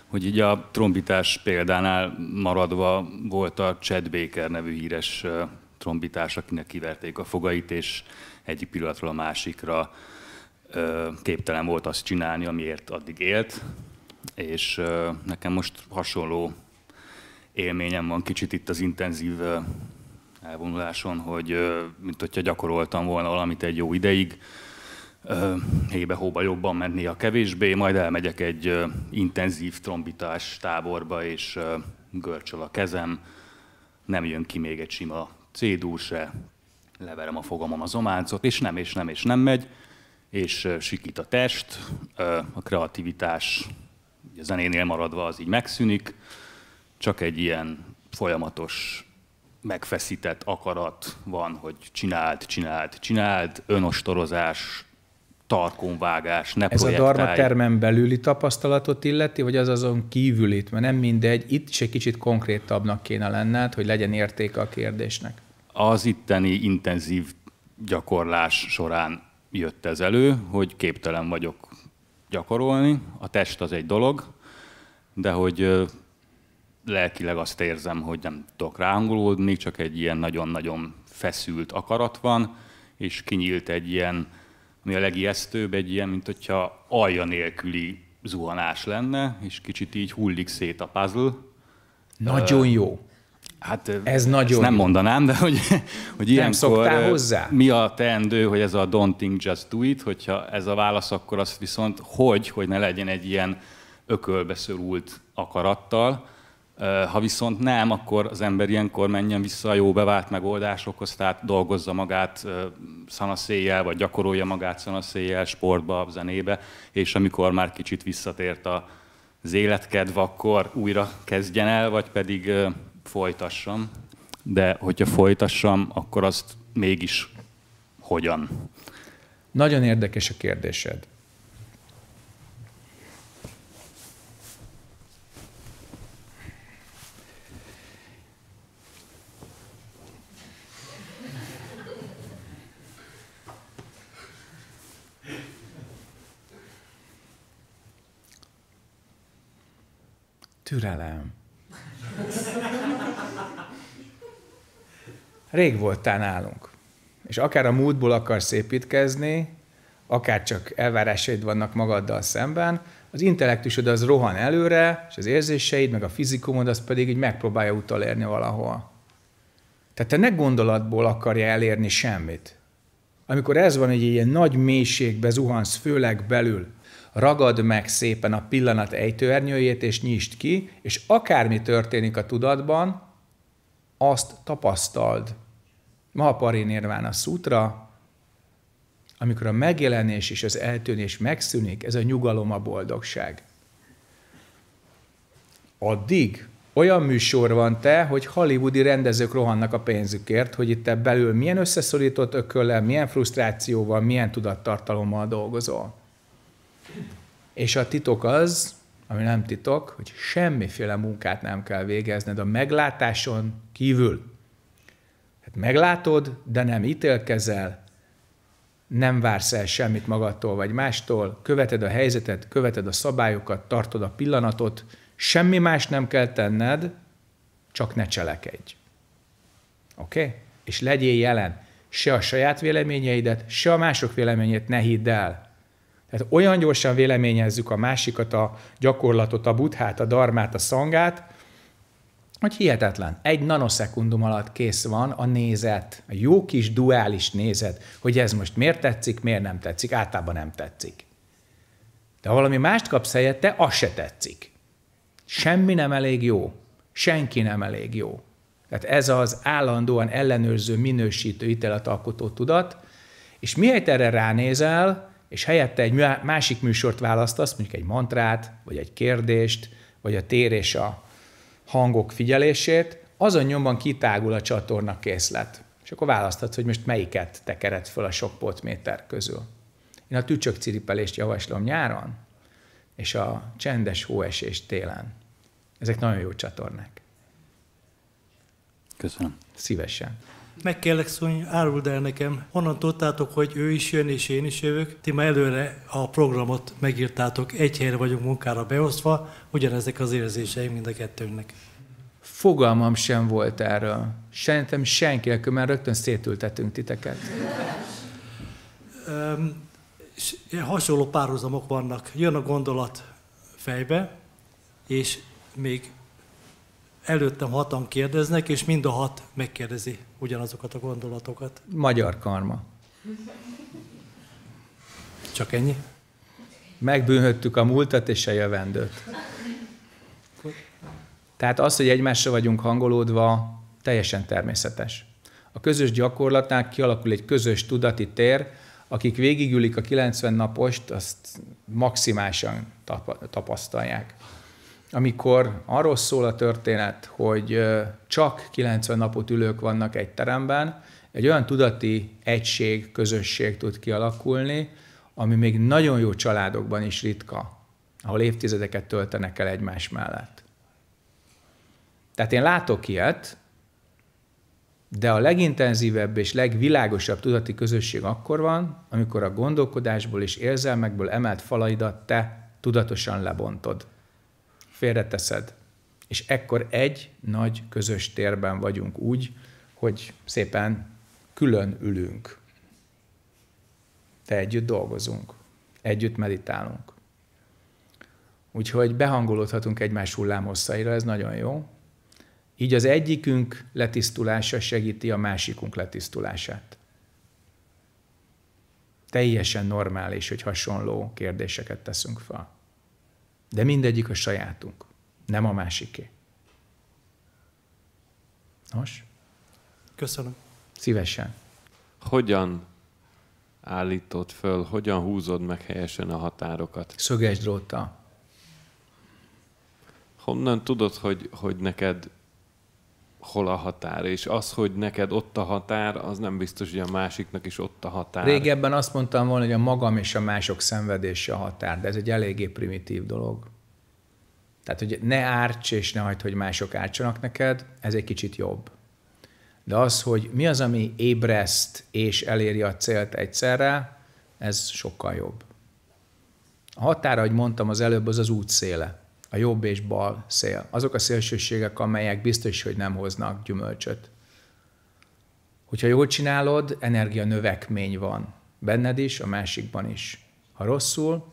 hogy így a trombitás példánál maradva volt a Chad Baker nevű híres trombitás, akinek kiverték a fogait, és egyik pillanatról a másikra képtelen volt azt csinálni, amiért addig élt, és nekem most hasonló élményem van kicsit itt az intenzív elvonuláson, hogy mint hogyha gyakoroltam volna valamit egy jó ideig, hébe-hóba jobban menni a kevésbé, majd elmegyek egy intenzív trombitás táborba, és görcsöl a kezem, nem jön ki még egy sima cédúr se, leverem a fogamon az ománcot, és nem, és nem, és nem megy és sikít a test, a kreativitás a zenénél maradva az így megszűnik, csak egy ilyen folyamatos megfeszített akarat van, hogy csináld, csináld, csináld, önostorozás, tarkonvágás, ne Ez a darma termen belüli tapasztalatot illeti, vagy az azon itt? Mert nem mindegy, itt is egy kicsit konkrétabbnak kéne lenned, hogy legyen értéke a kérdésnek. Az itteni intenzív gyakorlás során jött ez elő, hogy képtelen vagyok gyakorolni, a test az egy dolog, de hogy lelkileg azt érzem, hogy nem tudok ráhangolódni, csak egy ilyen nagyon-nagyon feszült akarat van, és kinyílt egy ilyen, ami a legiesztőbb, egy ilyen, mint hogyha alja nélküli zuhanás lenne, és kicsit így hullik szét a puzzle. Nagyon uh, jó. Hát ez nagyon. nem mondanám, de hogy, hogy nem ilyenkor hozzá? mi a teendő, hogy ez a don't think, just do it, hogyha ez a válasz, akkor azt viszont hogy, hogy ne legyen egy ilyen ökölbeszörült akarattal. Ha viszont nem, akkor az ember ilyenkor menjen vissza a jó bevált megoldásokhoz, tehát dolgozza magát szanaszéjjel, vagy gyakorolja magát szanaszéjjel, sportba, zenébe, és amikor már kicsit visszatért az életkedv, akkor újra kezdjen el, vagy pedig folytassam, de hogyha folytassam, akkor azt mégis hogyan? Nagyon érdekes a kérdésed. Türelem. rég voltál nálunk. És akár a múltból akarsz építkezni, akár csak elvárásaid vannak magaddal szemben, az intellektusod az rohan előre, és az érzéseid, meg a fizikumod az pedig így megpróbálja utalérni valahol. Tehát te ne gondolatból akarja elérni semmit. Amikor ez van, hogy ilyen nagy mélységbe zuhansz, főleg belül, ragad meg szépen a pillanat ejtőernyőjét, és nyisd ki, és akármi történik a tudatban, azt tapasztald. Ma a Mahapari Nirvana Sutra, amikor a megjelenés és az eltűnés megszűnik, ez a nyugalom a boldogság. Addig olyan műsor van te, hogy hollywoodi rendezők rohannak a pénzükért, hogy itt belül milyen összeszorított ököllel, milyen frusztrációval, milyen tudattartalommal dolgozol. És a titok az, ami nem titok, hogy semmiféle munkát nem kell végezned a meglátáson kívül meglátod, de nem ítélkezel, nem vársz el semmit magadtól vagy mástól, követed a helyzetet, követed a szabályokat, tartod a pillanatot, semmi más nem kell tenned, csak ne cselekedj. Oké? Okay? És legyél jelen. Se a saját véleményeidet, se a mások véleményét ne hidd el. Tehát olyan gyorsan véleményezzük a másikat, a gyakorlatot, a buthát, a darmát, a szangát, hogy hihetetlen. Egy nanoszekundum alatt kész van a nézet, a jó kis duális nézet, hogy ez most miért tetszik, miért nem tetszik, általában nem tetszik. De ha valami mást kapsz helyette, az se tetszik. Semmi nem elég jó. Senki nem elég jó. Tehát ez az állandóan ellenőrző, minősítő, ítéletalkotó tudat, és miért erre ránézel, és helyette egy másik műsort választasz, mondjuk egy mantrát, vagy egy kérdést, vagy a tér és a hangok figyelését, azon nyomban kitágul a csatorna készlet. És akkor választhatsz, hogy most melyiket tekered föl a sok potméter közül. Én a tücsök ciripelést javaslom nyáron, és a csendes hóesés télen. Ezek nagyon jó csatornák. Köszönöm. Szívesen. Meg Megkérlek, szólni áruld el nekem, honnan tudtátok, hogy ő is jön és én is jövök? Ti már előre a programot megírtátok, egy helyre vagyunk munkára beosztva, ugyanezek az érzéseim mind a kettőnknek. Fogalmam sem volt erről. Szerintem senki, akkor már rögtön szétültetünk titeket. Um, hasonló párhuzamok vannak. Jön a gondolat fejbe, és még előttem hatan kérdeznek, és mind a hat megkérdezi ugyanazokat a gondolatokat. Magyar karma. Csak ennyi? Megbűnhöttük a múltat és a jövendőt. Tehát az, hogy egymásra vagyunk hangolódva, teljesen természetes. A közös gyakorlatnál kialakul egy közös tudati tér, akik végigülik a 90 napost, azt maximálisan tapasztalják amikor arról szól a történet, hogy csak 90 napot ülők vannak egy teremben, egy olyan tudati egység, közösség tud kialakulni, ami még nagyon jó családokban is ritka, ahol évtizedeket töltenek el egymás mellett. Tehát én látok ilyet, de a legintenzívebb és legvilágosabb tudati közösség akkor van, amikor a gondolkodásból és érzelmekből emelt falaidat te tudatosan lebontod félreteszed. És ekkor egy nagy közös térben vagyunk úgy, hogy szépen külön ülünk. De együtt dolgozunk, együtt meditálunk. Úgyhogy behangolódhatunk egymás hullámhosszaira, ez nagyon jó. Így az egyikünk letisztulása segíti a másikunk letisztulását. Teljesen normális, hogy hasonló kérdéseket teszünk fel. De mindegyik a sajátunk, nem a másiké. Nos? Köszönöm. Szívesen. Hogyan állítod föl, hogyan húzod meg helyesen a határokat? Szöges dróttal. Honnan tudod, hogy, hogy neked hol a határ, és az, hogy neked ott a határ, az nem biztos, hogy a másiknak is ott a határ. Régebben azt mondtam volna, hogy a magam és a mások szenvedése a határ, de ez egy eléggé primitív dolog. Tehát, hogy ne árts, és ne hagyd, hogy mások ártsanak neked, ez egy kicsit jobb. De az, hogy mi az, ami ébreszt és eléri a célt egyszerre, ez sokkal jobb. A határa, ahogy mondtam az előbb, az az útszéle a jobb és bal szél. Azok a szélsőségek, amelyek biztos, hogy nem hoznak gyümölcsöt. Hogyha jól csinálod, energia növekmény van. Benned is, a másikban is. Ha rosszul,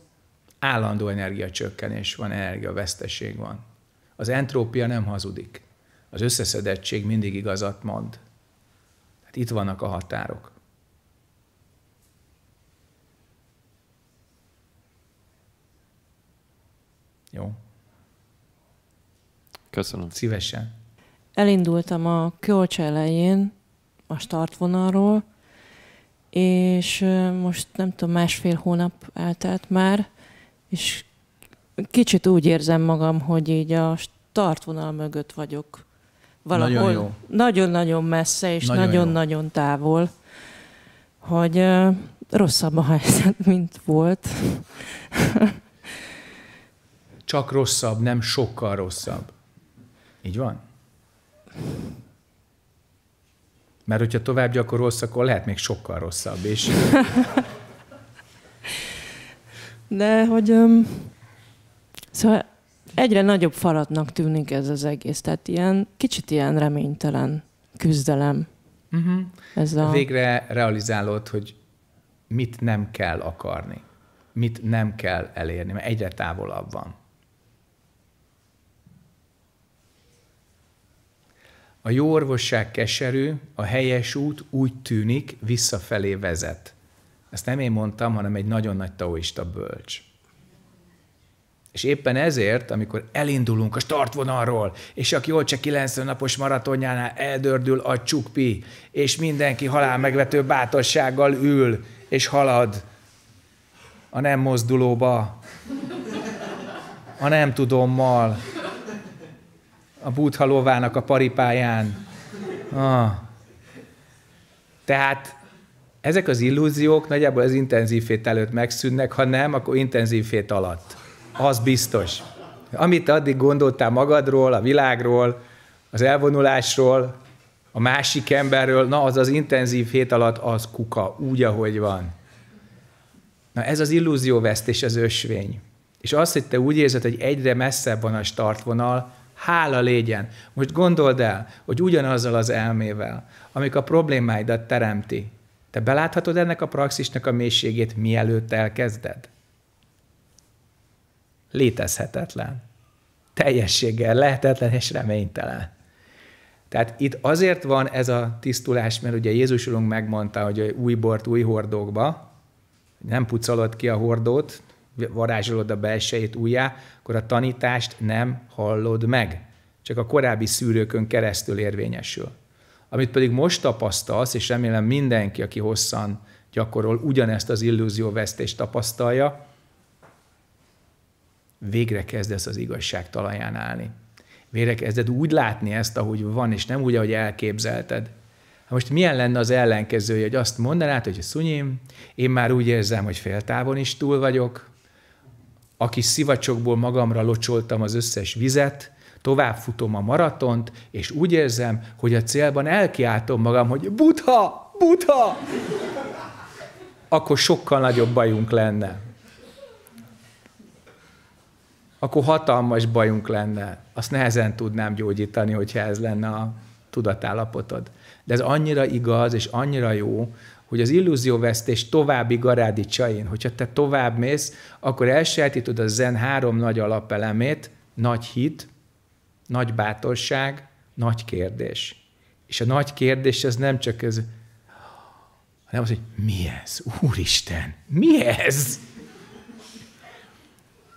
állandó energiacsökkenés van, energiaveszteség van. Az entrópia nem hazudik. Az összeszedettség mindig igazat mond. Hát itt vannak a határok. Jó. Köszönöm. Szívesen. Elindultam a Kölcs elején, a startvonalról, és most nem tudom, másfél hónap eltelt már, és kicsit úgy érzem magam, hogy így a startvonal mögött vagyok. Valahol nagyon-nagyon messze, és nagyon-nagyon távol, hogy rosszabb a helyzet, mint volt. Csak rosszabb, nem sokkal rosszabb. Így van? Mert hogyha tovább gyakorolsz, akkor lehet még sokkal rosszabb. És... De hogy... Um, szóval egyre nagyobb falatnak tűnik ez az egész. Tehát ilyen, kicsit ilyen reménytelen küzdelem. Uh-huh. Ez a... Végre realizálod, hogy mit nem kell akarni, mit nem kell elérni, mert egyre távolabb van. A jó orvosság keserű, a helyes út úgy tűnik, visszafelé vezet. Ezt nem én mondtam, hanem egy nagyon nagy taoista bölcs. És éppen ezért, amikor elindulunk a startvonalról, és aki csak 90 napos maratonjánál eldördül a csukpi, és mindenki halál megvető bátorsággal ül, és halad a nem mozdulóba, a nem tudommal, a bútha a paripáján. Ah. Tehát ezek az illúziók nagyjából az intenzív hét előtt megszűnnek, ha nem, akkor intenzív alatt. Az biztos. Amit addig gondoltál magadról, a világról, az elvonulásról, a másik emberről, na az az intenzív hét alatt az kuka, úgy, ahogy van. Na ez az illúzióvesztés az ösvény. És az, hogy te úgy érzed, hogy egyre messzebb van a startvonal, Hála légyen. Most gondold el, hogy ugyanazzal az elmével, amik a problémáidat teremti, te beláthatod ennek a praxisnak a mélységét, mielőtt elkezded? Létezhetetlen. Teljességgel lehetetlen és reménytelen. Tehát itt azért van ez a tisztulás, mert ugye Jézus úrunk megmondta, hogy új bort új hordókba, nem pucolod ki a hordót, varázsolod a belsejét újjá, akkor a tanítást nem hallod meg. Csak a korábbi szűrőkön keresztül érvényesül. Amit pedig most tapasztalsz, és remélem mindenki, aki hosszan gyakorol, ugyanezt az illúzióvesztést tapasztalja, végre kezdesz az igazság talaján állni. Végre kezded úgy látni ezt, ahogy van, és nem úgy, ahogy elképzelted. Hát most milyen lenne az ellenkezője, hogy azt mondanád, hogy Szunyim, én már úgy érzem, hogy féltávon is túl vagyok, aki szivacsokból magamra locsoltam az összes vizet, tovább futom a maratont, és úgy érzem, hogy a célban elkiáltom magam, hogy butha, butha, akkor sokkal nagyobb bajunk lenne. Akkor hatalmas bajunk lenne. Azt nehezen tudnám gyógyítani, hogyha ez lenne a tudatállapotod. De ez annyira igaz és annyira jó, hogy az illúzióvesztés további csain, hogyha te tovább mész, akkor elsajátítod a zen három nagy alapelemét, nagy hit, nagy bátorság, nagy kérdés. És a nagy kérdés az nem csak ez, hanem az, hogy mi ez? Úristen, mi ez?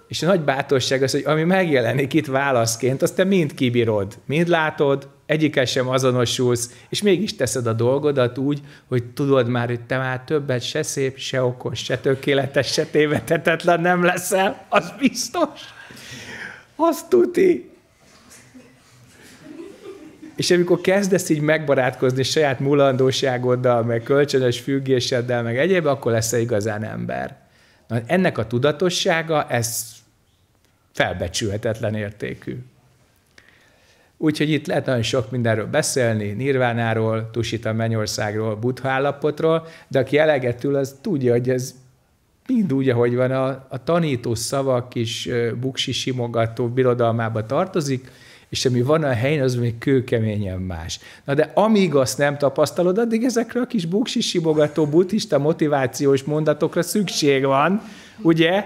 És a nagy bátorság az, hogy ami megjelenik itt válaszként, azt te mind kibírod, mind látod, egyikkel sem azonosulsz, és mégis teszed a dolgodat úgy, hogy tudod már, hogy te már többet se szép, se okos, se tökéletes, se tévedhetetlen nem leszel, az biztos. Az tuti. És amikor kezdesz így megbarátkozni saját mulandóságoddal, meg kölcsönös függéseddel, meg egyéb, akkor leszel igazán ember. Na, ennek a tudatossága, ez felbecsülhetetlen értékű. Úgyhogy itt lehet nagyon sok mindenről beszélni, Nirvánáról, Tusita Mennyországról, Buddha állapotról, de aki elegetül, az tudja, hogy ez mind úgy, ahogy van, a, a tanító szavak is buksi simogató birodalmába tartozik, és ami van a helyen, az még kőkeményen más. Na de amíg azt nem tapasztalod, addig ezekre a kis buksi simogató buddhista motivációs mondatokra szükség van, ugye?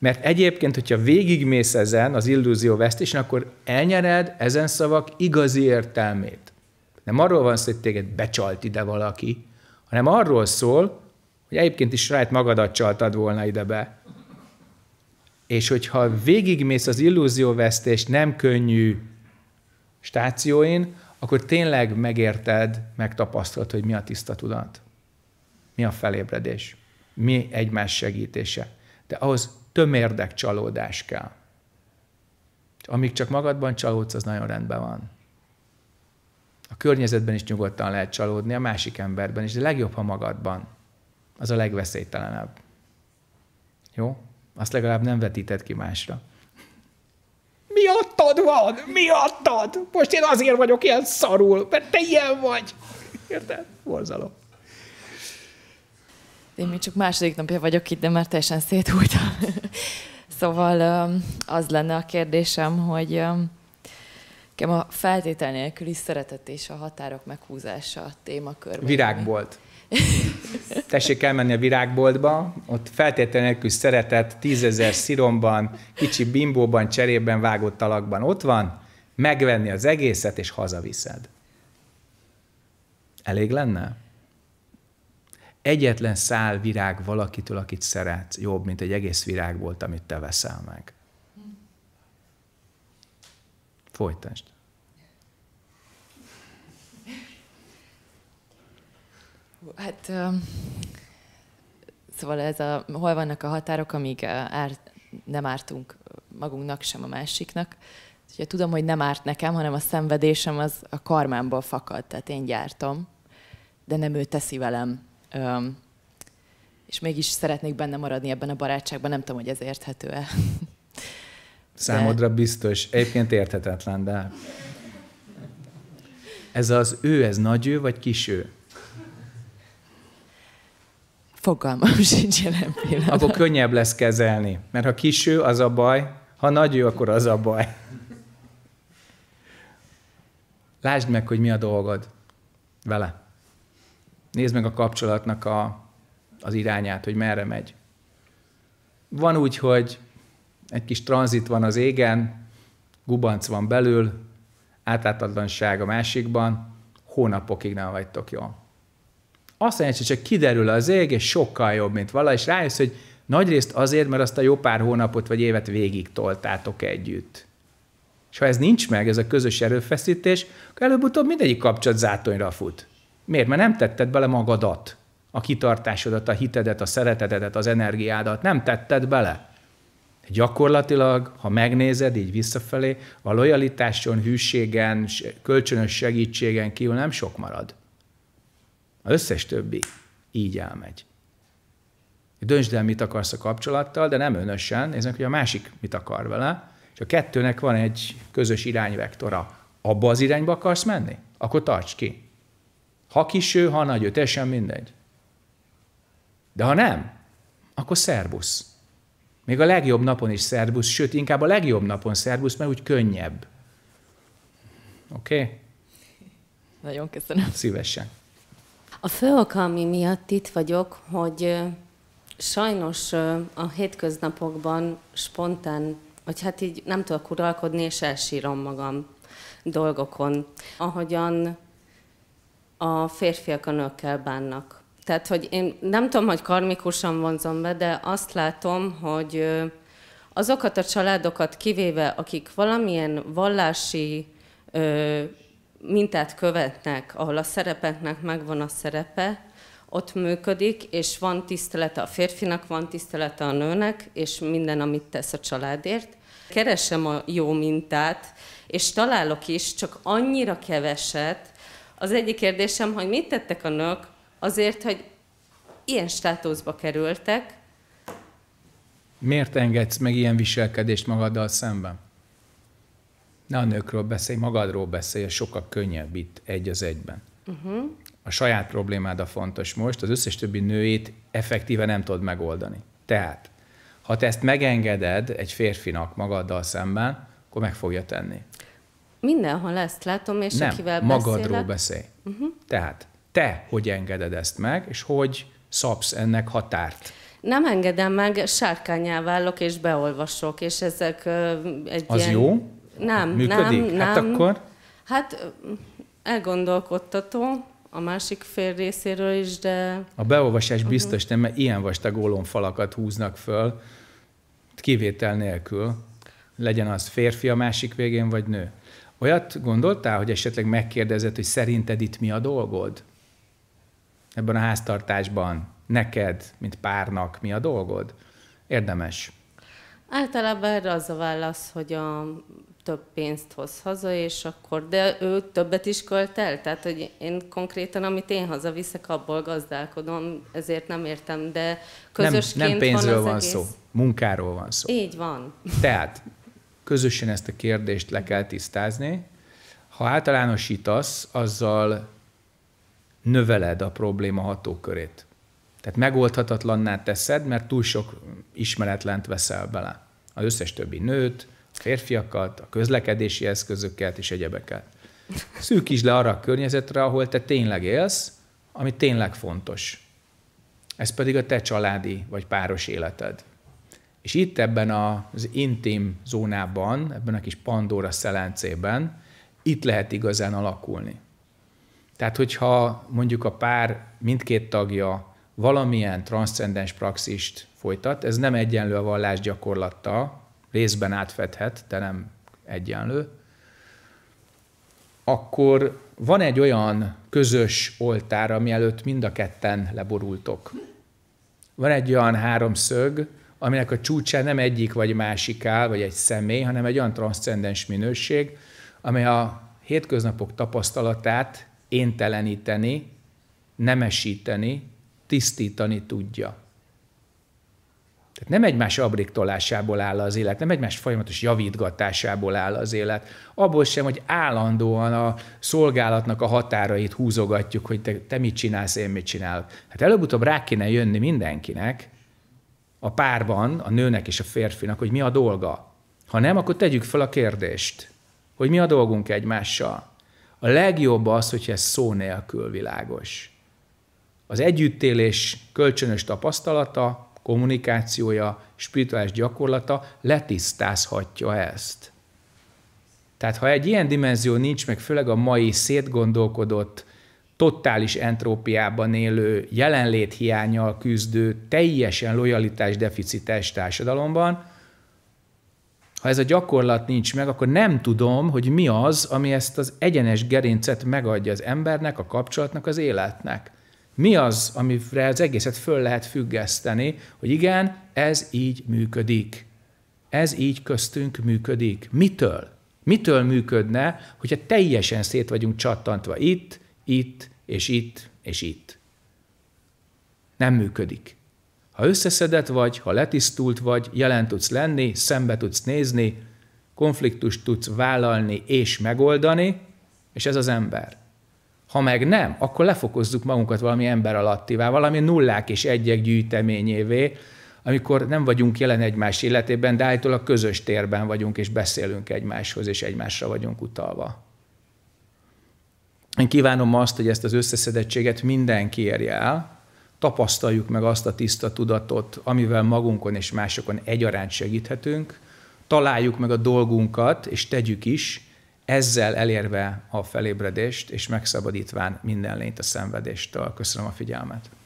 Mert egyébként, hogyha végigmész ezen az illúzió vesztésen, akkor elnyered ezen szavak igazi értelmét. Nem arról van szó, hogy téged becsalt ide valaki, hanem arról szól, hogy egyébként is rájt magadat csaltad volna ide be. És hogyha végigmész az illúzióvesztés nem könnyű stációin, akkor tényleg megérted, megtapasztalod, hogy mi a tiszta tudat, mi a felébredés, mi egymás segítése. De ahhoz tömérdek csalódás kell. Amíg csak magadban csalódsz, az nagyon rendben van. A környezetben is nyugodtan lehet csalódni, a másik emberben is, de legjobb, ha magadban. Az a legveszélytelenebb. Jó? Azt legalább nem vetíted ki másra. Miattad van! Miattad! Most én azért vagyok ilyen szarul, mert te ilyen vagy! Érted? Borzalom. Én még csak második napja vagyok itt, de már teljesen széthújtam. szóval az lenne a kérdésem, hogy a feltétel nélküli szeretet és a határok meghúzása a témakörben. Virágbolt. Tessék elmenni a virágboltba, ott feltétel nélkül szeretet, tízezer sziromban, kicsi bimbóban, cserében vágott talakban ott van, megvenni az egészet, és hazaviszed. Elég lenne? egyetlen szál virág valakitől, akit szeret, jobb, mint egy egész virág volt, amit te veszel meg. Folytasd. Hát, um, szóval ez a, hol vannak a határok, amíg árt, nem ártunk magunknak, sem a másiknak. Ugye tudom, hogy nem árt nekem, hanem a szenvedésem az a karmámból fakad, tehát én gyártom, de nem ő teszi velem és mégis szeretnék benne maradni ebben a barátságban, nem tudom, hogy ez érthető-e. Számodra biztos. Egyébként érthetetlen, de... Ez az ő, ez nagy ő, vagy kis ő? Fogalmam sincs jelen pillanat. Akkor könnyebb lesz kezelni. Mert ha kis ő, az a baj. Ha nagy ő, akkor az a baj. Lásd meg, hogy mi a dolgod vele. Nézd meg a kapcsolatnak a, az irányát, hogy merre megy. Van úgy, hogy egy kis tranzit van az égen, gubanc van belül, átlátatlanság a másikban, hónapokig nem vagytok jó. Azt mondja, hogy csak kiderül az ég, és sokkal jobb, mint vala, és rájössz, hogy nagyrészt azért, mert azt a jó pár hónapot vagy évet végig toltátok együtt. És ha ez nincs meg, ez a közös erőfeszítés, akkor előbb-utóbb mindegyik kapcsolat zátonyra fut. Miért? Mert nem tetted bele magadat, a kitartásodat, a hitedet, a szeretetedet, az energiádat, nem tetted bele. Gyakorlatilag, ha megnézed így visszafelé, a lojalitáson, hűségen, kölcsönös segítségen kívül nem sok marad. Az összes többi így elmegy. Döntsd el, mit akarsz a kapcsolattal, de nem önösen, nézzük, hogy a másik mit akar vele, és a kettőnek van egy közös irányvektora. Abba az irányba akarsz menni? Akkor tarts ki. Ha ő, ha ő, teljesen mindegy. De ha nem, akkor szerbusz. Még a legjobb napon is szerbusz, sőt, inkább a legjobb napon szerbusz, mert úgy könnyebb. Oké? Okay? Nagyon köszönöm. Szívesen. A fő ami miatt itt vagyok, hogy sajnos a hétköznapokban spontán, hogy hát így nem tudok uralkodni, és elsírom magam dolgokon. Ahogyan a férfiak a nőkkel bánnak. Tehát, hogy én nem tudom, hogy karmikusan vonzom be, de azt látom, hogy azokat a családokat kivéve, akik valamilyen vallási ö, mintát követnek, ahol a szerepeknek megvan a szerepe, ott működik, és van tisztelete a férfinak, van tisztelete a nőnek, és minden, amit tesz a családért. Keresem a jó mintát, és találok is, csak annyira keveset, az egyik kérdésem, hogy mit tettek a nők azért, hogy ilyen státuszba kerültek. Miért engedsz meg ilyen viselkedést magaddal szemben? Ne a nőkről beszélj, magadról beszélj, sokkal könnyebb itt egy az egyben. Uh-huh. A saját problémád a fontos most, az összes többi nőét effektíve nem tudod megoldani. Tehát, ha te ezt megengeded egy férfinak magaddal szemben, akkor meg fogja tenni. Mindenhol ezt látom, és Nem, akivel magadról beszélj. Uh-huh. Tehát te hogy engeded ezt meg, és hogy szabsz ennek határt? Nem engedem meg, sárkányá válok és beolvasok, és ezek egy Az ilyen... jó? Nem, Működik? nem, hát nem. akkor? Hát elgondolkodtató a másik fél részéről is, de... A beolvasás mhm. biztos nem, mert ilyen vastag falakat húznak föl, kivétel nélkül, legyen az férfi a másik végén, vagy nő. Olyat gondoltál, hogy esetleg megkérdezed, hogy szerinted itt mi a dolgod? Ebben a háztartásban neked, mint párnak mi a dolgod? Érdemes. Általában erre az a válasz, hogy a több pénzt hoz haza, és akkor, de ő többet is költ el, tehát hogy én konkrétan, amit én hazaviszek, abból gazdálkodom, ezért nem értem, de közösként nem, nem pénzről van, az van egész... szó, munkáról van szó. Így van. Tehát közösen ezt a kérdést le kell tisztázni. Ha általánosítasz, azzal növeled a probléma hatókörét. Tehát megoldhatatlanná teszed, mert túl sok ismeretlent veszel bele. Az összes többi nőt, a férfiakat, a közlekedési eszközöket és egyebeket. Szűkítsd le arra a környezetre, ahol te tényleg élsz, ami tényleg fontos. Ez pedig a te családi vagy páros életed. És itt ebben az intim zónában, ebben a kis Pandora szelencében, itt lehet igazán alakulni. Tehát, hogyha mondjuk a pár mindkét tagja valamilyen transzcendens praxist folytat, ez nem egyenlő a vallás gyakorlatta részben átfedhet, de nem egyenlő, akkor van egy olyan közös oltár, ami előtt mind a ketten leborultok. Van egy olyan háromszög, aminek a csúcsa nem egyik vagy másik áll, vagy egy személy, hanem egy olyan transzcendens minőség, amely a hétköznapok tapasztalatát énteleníteni, nemesíteni, tisztítani tudja. Tehát nem egymás abriktolásából áll az élet, nem egymás folyamatos javítgatásából áll az élet. Abból sem, hogy állandóan a szolgálatnak a határait húzogatjuk, hogy te, te mit csinálsz, én mit csinálok. Hát előbb-utóbb rá kéne jönni mindenkinek, a párban, a nőnek és a férfinak, hogy mi a dolga. Ha nem, akkor tegyük fel a kérdést, hogy mi a dolgunk egymással. A legjobb az, hogyha ez szó nélkül világos. Az együttélés kölcsönös tapasztalata, kommunikációja, spirituális gyakorlata letisztázhatja ezt. Tehát ha egy ilyen dimenzió nincs meg, főleg a mai szétgondolkodott, totális entrópiában élő, jelenléthiányjal küzdő, teljesen lojalitás deficites társadalomban, ha ez a gyakorlat nincs meg, akkor nem tudom, hogy mi az, ami ezt az egyenes gerincet megadja az embernek, a kapcsolatnak, az életnek. Mi az, amire az egészet föl lehet függeszteni, hogy igen, ez így működik. Ez így köztünk működik. Mitől? Mitől működne, hogyha teljesen szét vagyunk csattantva itt, itt, és itt, és itt. Nem működik. Ha összeszedett vagy, ha letisztult vagy, jelen tudsz lenni, szembe tudsz nézni, konfliktust tudsz vállalni és megoldani, és ez az ember. Ha meg nem, akkor lefokozzuk magunkat valami ember alattivá, valami nullák és egyek gyűjteményévé, amikor nem vagyunk jelen egymás életében, de állítólag közös térben vagyunk, és beszélünk egymáshoz, és egymásra vagyunk utalva. Én kívánom azt, hogy ezt az összeszedettséget mindenki érje el, tapasztaljuk meg azt a tiszta tudatot, amivel magunkon és másokon egyaránt segíthetünk, találjuk meg a dolgunkat, és tegyük is, ezzel elérve a felébredést, és megszabadítván minden lényt a szenvedéstől. Köszönöm a figyelmet.